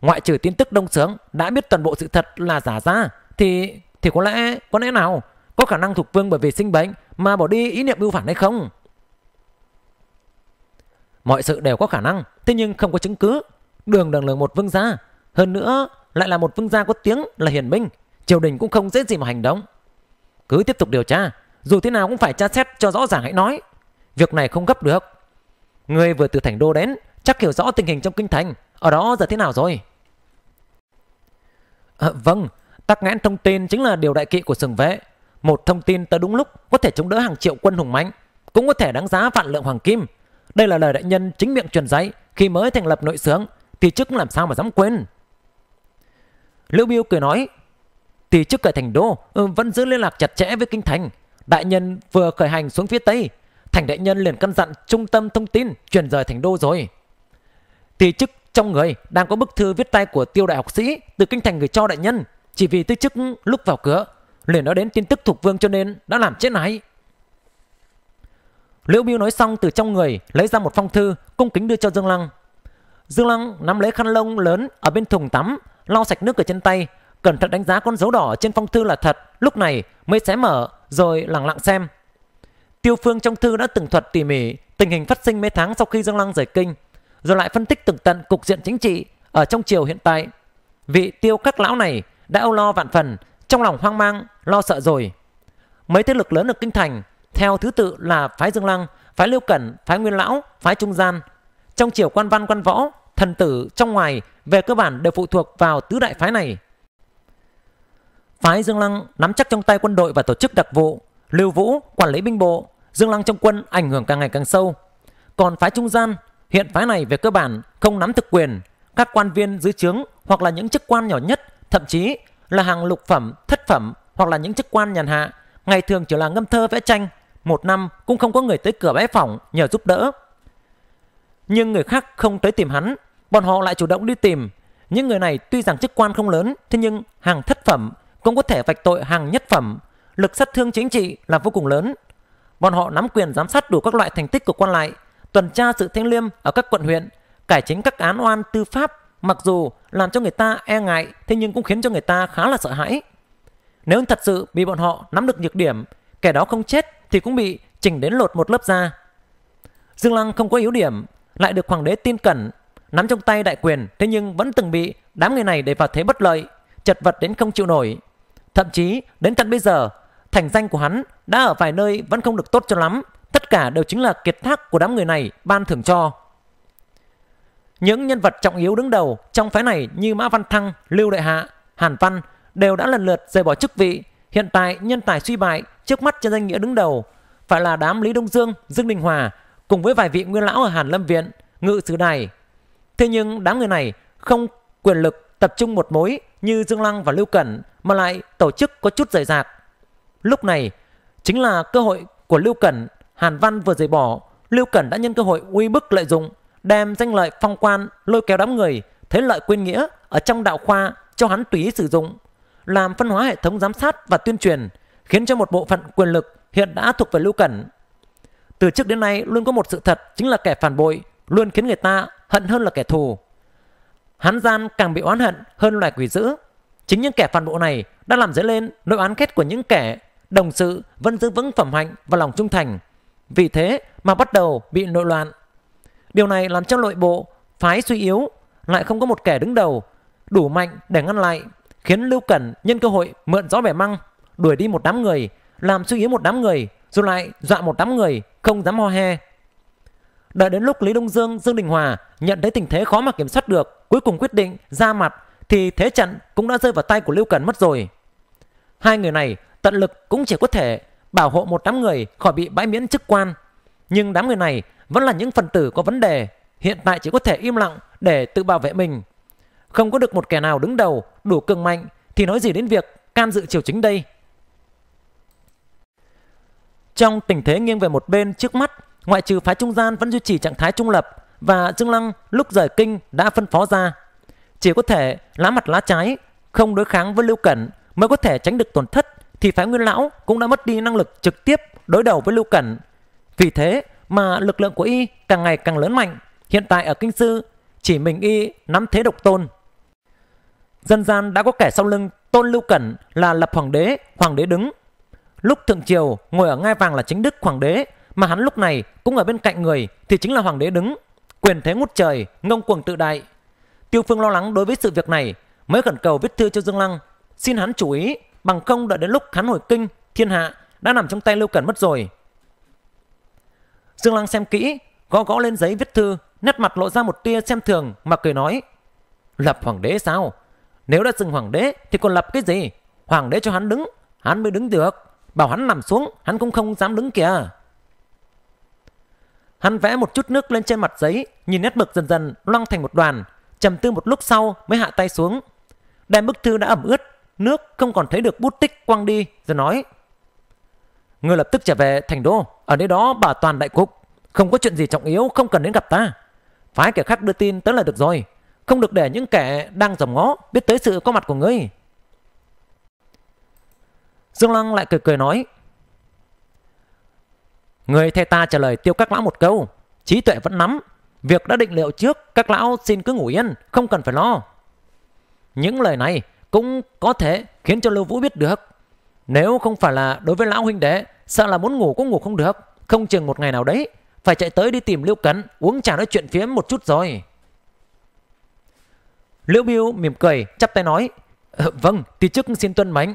Ngoại trừ tin tức đông sướng đã biết toàn bộ sự thật là giả ra, thì thì có lẽ có lẽ nào có khả năng thuộc vương bởi vì sinh bệnh mà bỏ đi ý niệm mưu phản hay không? Mọi sự đều có khả năng, thế nhưng không có chứng cứ. Đường đường là một vương gia, hơn nữa lại là một vương gia có tiếng là hiền minh, triều đình cũng không dễ gì mà hành động. Cứ tiếp tục điều tra, dù thế nào cũng phải tra xét cho rõ ràng hãy nói. Việc này không gấp được. Người vừa từ thành đô đến, chắc hiểu rõ tình hình trong kinh thành, ở đó giờ thế nào rồi? À, vâng, Tắc nghẽn thông tin chính là điều đại kỵ của sừng vệ. Một thông tin tới đúng lúc có thể chống đỡ hàng triệu quân hùng mạnh, cũng có thể đánh giá vạn lượng hoàng kim. Đây là lời đại nhân chính miệng truyền dạy khi mới thành lập nội sướng, thì chức làm sao mà dám quên. Lữ Biêu cười nói, thì chức cởi thành đô ừ, vẫn giữ liên lạc chặt chẽ với kinh thành. Đại nhân vừa khởi hành xuống phía tây, thành đại nhân liền căn dặn trung tâm thông tin chuyển rời thành đô rồi. Thì chức trong người đang có bức thư viết tay của tiêu đại học sĩ từ kinh thành gửi cho đại nhân chỉ vì tư chức lúc vào cửa liền nói đến tin tức thuộc vương cho nên đã làm chết nái. Liễu Biêu nói xong từ trong người lấy ra một phong thư cung kính đưa cho Dương Lăng. Dương Lăng nắm lấy khăn lông lớn ở bên thùng tắm lau sạch nước ở chân tay cẩn thận đánh giá con dấu đỏ trên phong thư là thật lúc này mới sẽ mở rồi lặng lặng xem. Tiêu Phương trong thư đã từng thuật tỉ mỉ tình hình phát sinh mấy tháng sau khi Dương Lăng rời kinh rồi lại phân tích từng tận cục diện chính trị ở trong triều hiện tại. Vị tiêu các lão này đã âu lo vạn phần, trong lòng hoang mang, lo sợ rồi. Mấy thế lực lớn ở kinh thành, theo thứ tự là phái Dương Lăng, phái Liêu Cẩn, phái Nguyên Lão, phái Trung Gian. Trong chiều quan văn quan võ, thần tử trong ngoài về cơ bản đều phụ thuộc vào tứ đại phái này. Phái Dương Lăng nắm chắc trong tay quân đội và tổ chức đặc vụ, Lưu Vũ quản lý binh bộ, Dương Lăng trong quân ảnh hưởng càng ngày càng sâu. Còn phái trung gian, hiện phái này về cơ bản không nắm thực quyền, các quan viên dưới trướng hoặc là những chức quan nhỏ nhất thậm chí là hàng lục phẩm, thất phẩm hoặc là những chức quan nhàn hạ, ngày thường chỉ là ngâm thơ vẽ tranh, một năm cũng không có người tới cửa bái phỏng nhờ giúp đỡ. Nhưng người khác không tới tìm hắn, bọn họ lại chủ động đi tìm. Những người này tuy rằng chức quan không lớn, thế nhưng hàng thất phẩm cũng có thể vạch tội hàng nhất phẩm, lực sát thương chính trị là vô cùng lớn. Bọn họ nắm quyền giám sát đủ các loại thành tích của quan lại, tuần tra sự thanh liêm ở các quận huyện, cải chính các án oan tư pháp Mặc dù làm cho người ta e ngại thế nhưng cũng khiến cho người ta khá là sợ hãi. Nếu thật sự bị bọn họ nắm được nhược điểm, kẻ đó không chết thì cũng bị chỉnh đến lột một lớp da. Dương Lăng không có yếu điểm, lại được hoàng đế tin cẩn, nắm trong tay đại quyền thế nhưng vẫn từng bị đám người này để vào thế bất lợi, chật vật đến không chịu nổi. Thậm chí đến tận bây giờ, thành danh của hắn đã ở vài nơi vẫn không được tốt cho lắm, tất cả đều chính là kiệt thác của đám người này ban thưởng cho. Những nhân vật trọng yếu đứng đầu trong phái này như Mã Văn Thăng, Lưu Đại Hạ, Hàn Văn đều đã lần lượt rời bỏ chức vị. Hiện tại nhân tài suy bại trước mắt trên danh nghĩa đứng đầu phải là đám Lý Đông Dương, Dương Đình Hòa cùng với vài vị nguyên lão ở Hàn Lâm Viện, Ngự Sử Đài. Thế nhưng đám người này không quyền lực tập trung một mối như Dương Lăng và Lưu Cẩn mà lại tổ chức có chút rời rạc. Lúc này chính là cơ hội của Lưu Cẩn, Hàn Văn vừa rời bỏ, Lưu Cẩn đã nhân cơ hội uy bức lợi dụng đem danh lợi phong quan lôi kéo đám người thế lợi quên nghĩa ở trong đạo khoa cho hắn tùy ý sử dụng làm phân hóa hệ thống giám sát và tuyên truyền khiến cho một bộ phận quyền lực hiện đã thuộc về lưu cẩn từ trước đến nay luôn có một sự thật chính là kẻ phản bội luôn khiến người ta hận hơn là kẻ thù hắn gian càng bị oán hận hơn loài quỷ dữ chính những kẻ phản bội này đã làm dấy lên nỗi oán kết của những kẻ đồng sự vẫn giữ vững phẩm hạnh và lòng trung thành vì thế mà bắt đầu bị nội loạn Điều này làm cho nội bộ phái suy yếu, lại không có một kẻ đứng đầu đủ mạnh để ngăn lại, khiến Lưu Cẩn nhân cơ hội mượn gió bẻ măng, đuổi đi một đám người, làm suy yếu một đám người, rồi lại dọa một đám người không dám ho he. Đợi đến lúc Lý Đông Dương, Dương Đình Hòa nhận thấy tình thế khó mà kiểm soát được, cuối cùng quyết định ra mặt thì thế trận cũng đã rơi vào tay của Lưu Cẩn mất rồi. Hai người này tận lực cũng chỉ có thể bảo hộ một đám người khỏi bị bãi miễn chức quan nhưng đám người này vẫn là những phần tử có vấn đề, hiện tại chỉ có thể im lặng để tự bảo vệ mình. Không có được một kẻ nào đứng đầu đủ cường mạnh thì nói gì đến việc can dự triều chính đây. Trong tình thế nghiêng về một bên trước mắt, ngoại trừ phái trung gian vẫn duy trì trạng thái trung lập và Dương Lăng lúc rời kinh đã phân phó ra. Chỉ có thể lá mặt lá trái, không đối kháng với Lưu Cẩn mới có thể tránh được tổn thất thì phái Nguyên Lão cũng đã mất đi năng lực trực tiếp đối đầu với Lưu Cẩn vì thế mà lực lượng của y càng ngày càng lớn mạnh. Hiện tại ở Kinh Sư, chỉ mình y nắm thế độc tôn. Dân gian đã có kẻ sau lưng tôn lưu cẩn là lập hoàng đế, hoàng đế đứng. Lúc thượng triều ngồi ở ngai vàng là chính đức hoàng đế, mà hắn lúc này cũng ở bên cạnh người thì chính là hoàng đế đứng. Quyền thế ngút trời, ngông cuồng tự đại. Tiêu Phương lo lắng đối với sự việc này mới khẩn cầu viết thư cho Dương Lăng, xin hắn chú ý, bằng không đợi đến lúc hắn hồi kinh, thiên hạ đã nằm trong tay Lưu Cẩn mất rồi. Dương Lăng xem kỹ, gõ gõ lên giấy viết thư, nét mặt lộ ra một tia xem thường mà cười nói. Lập hoàng đế sao? Nếu đã dừng hoàng đế thì còn lập cái gì? Hoàng đế cho hắn đứng, hắn mới đứng được. Bảo hắn nằm xuống, hắn cũng không dám đứng kìa. Hắn vẽ một chút nước lên trên mặt giấy, nhìn nét mực dần dần loang thành một đoàn, trầm tư một lúc sau mới hạ tay xuống. Đem bức thư đã ẩm ướt, nước không còn thấy được bút tích quăng đi, rồi nói. Ngươi lập tức trở về thành đô Ở nơi đó bà toàn đại cục Không có chuyện gì trọng yếu không cần đến gặp ta Phái kẻ khác đưa tin tới là được rồi Không được để những kẻ đang dòm ngó Biết tới sự có mặt của ngươi Dương Lăng lại cười cười nói Người thay ta trả lời tiêu các lão một câu Trí tuệ vẫn nắm Việc đã định liệu trước Các lão xin cứ ngủ yên Không cần phải lo Những lời này cũng có thể khiến cho Lưu Vũ biết được nếu không phải là đối với lão huynh đệ, sợ là muốn ngủ cũng ngủ không được, không chừng một ngày nào đấy, phải chạy tới đi tìm Liễu Cấn, uống trà nói chuyện phiếm một chút rồi. Liễu Biêu mỉm cười, chắp tay nói, ờ, Vâng, thì chức xin tuân mệnh.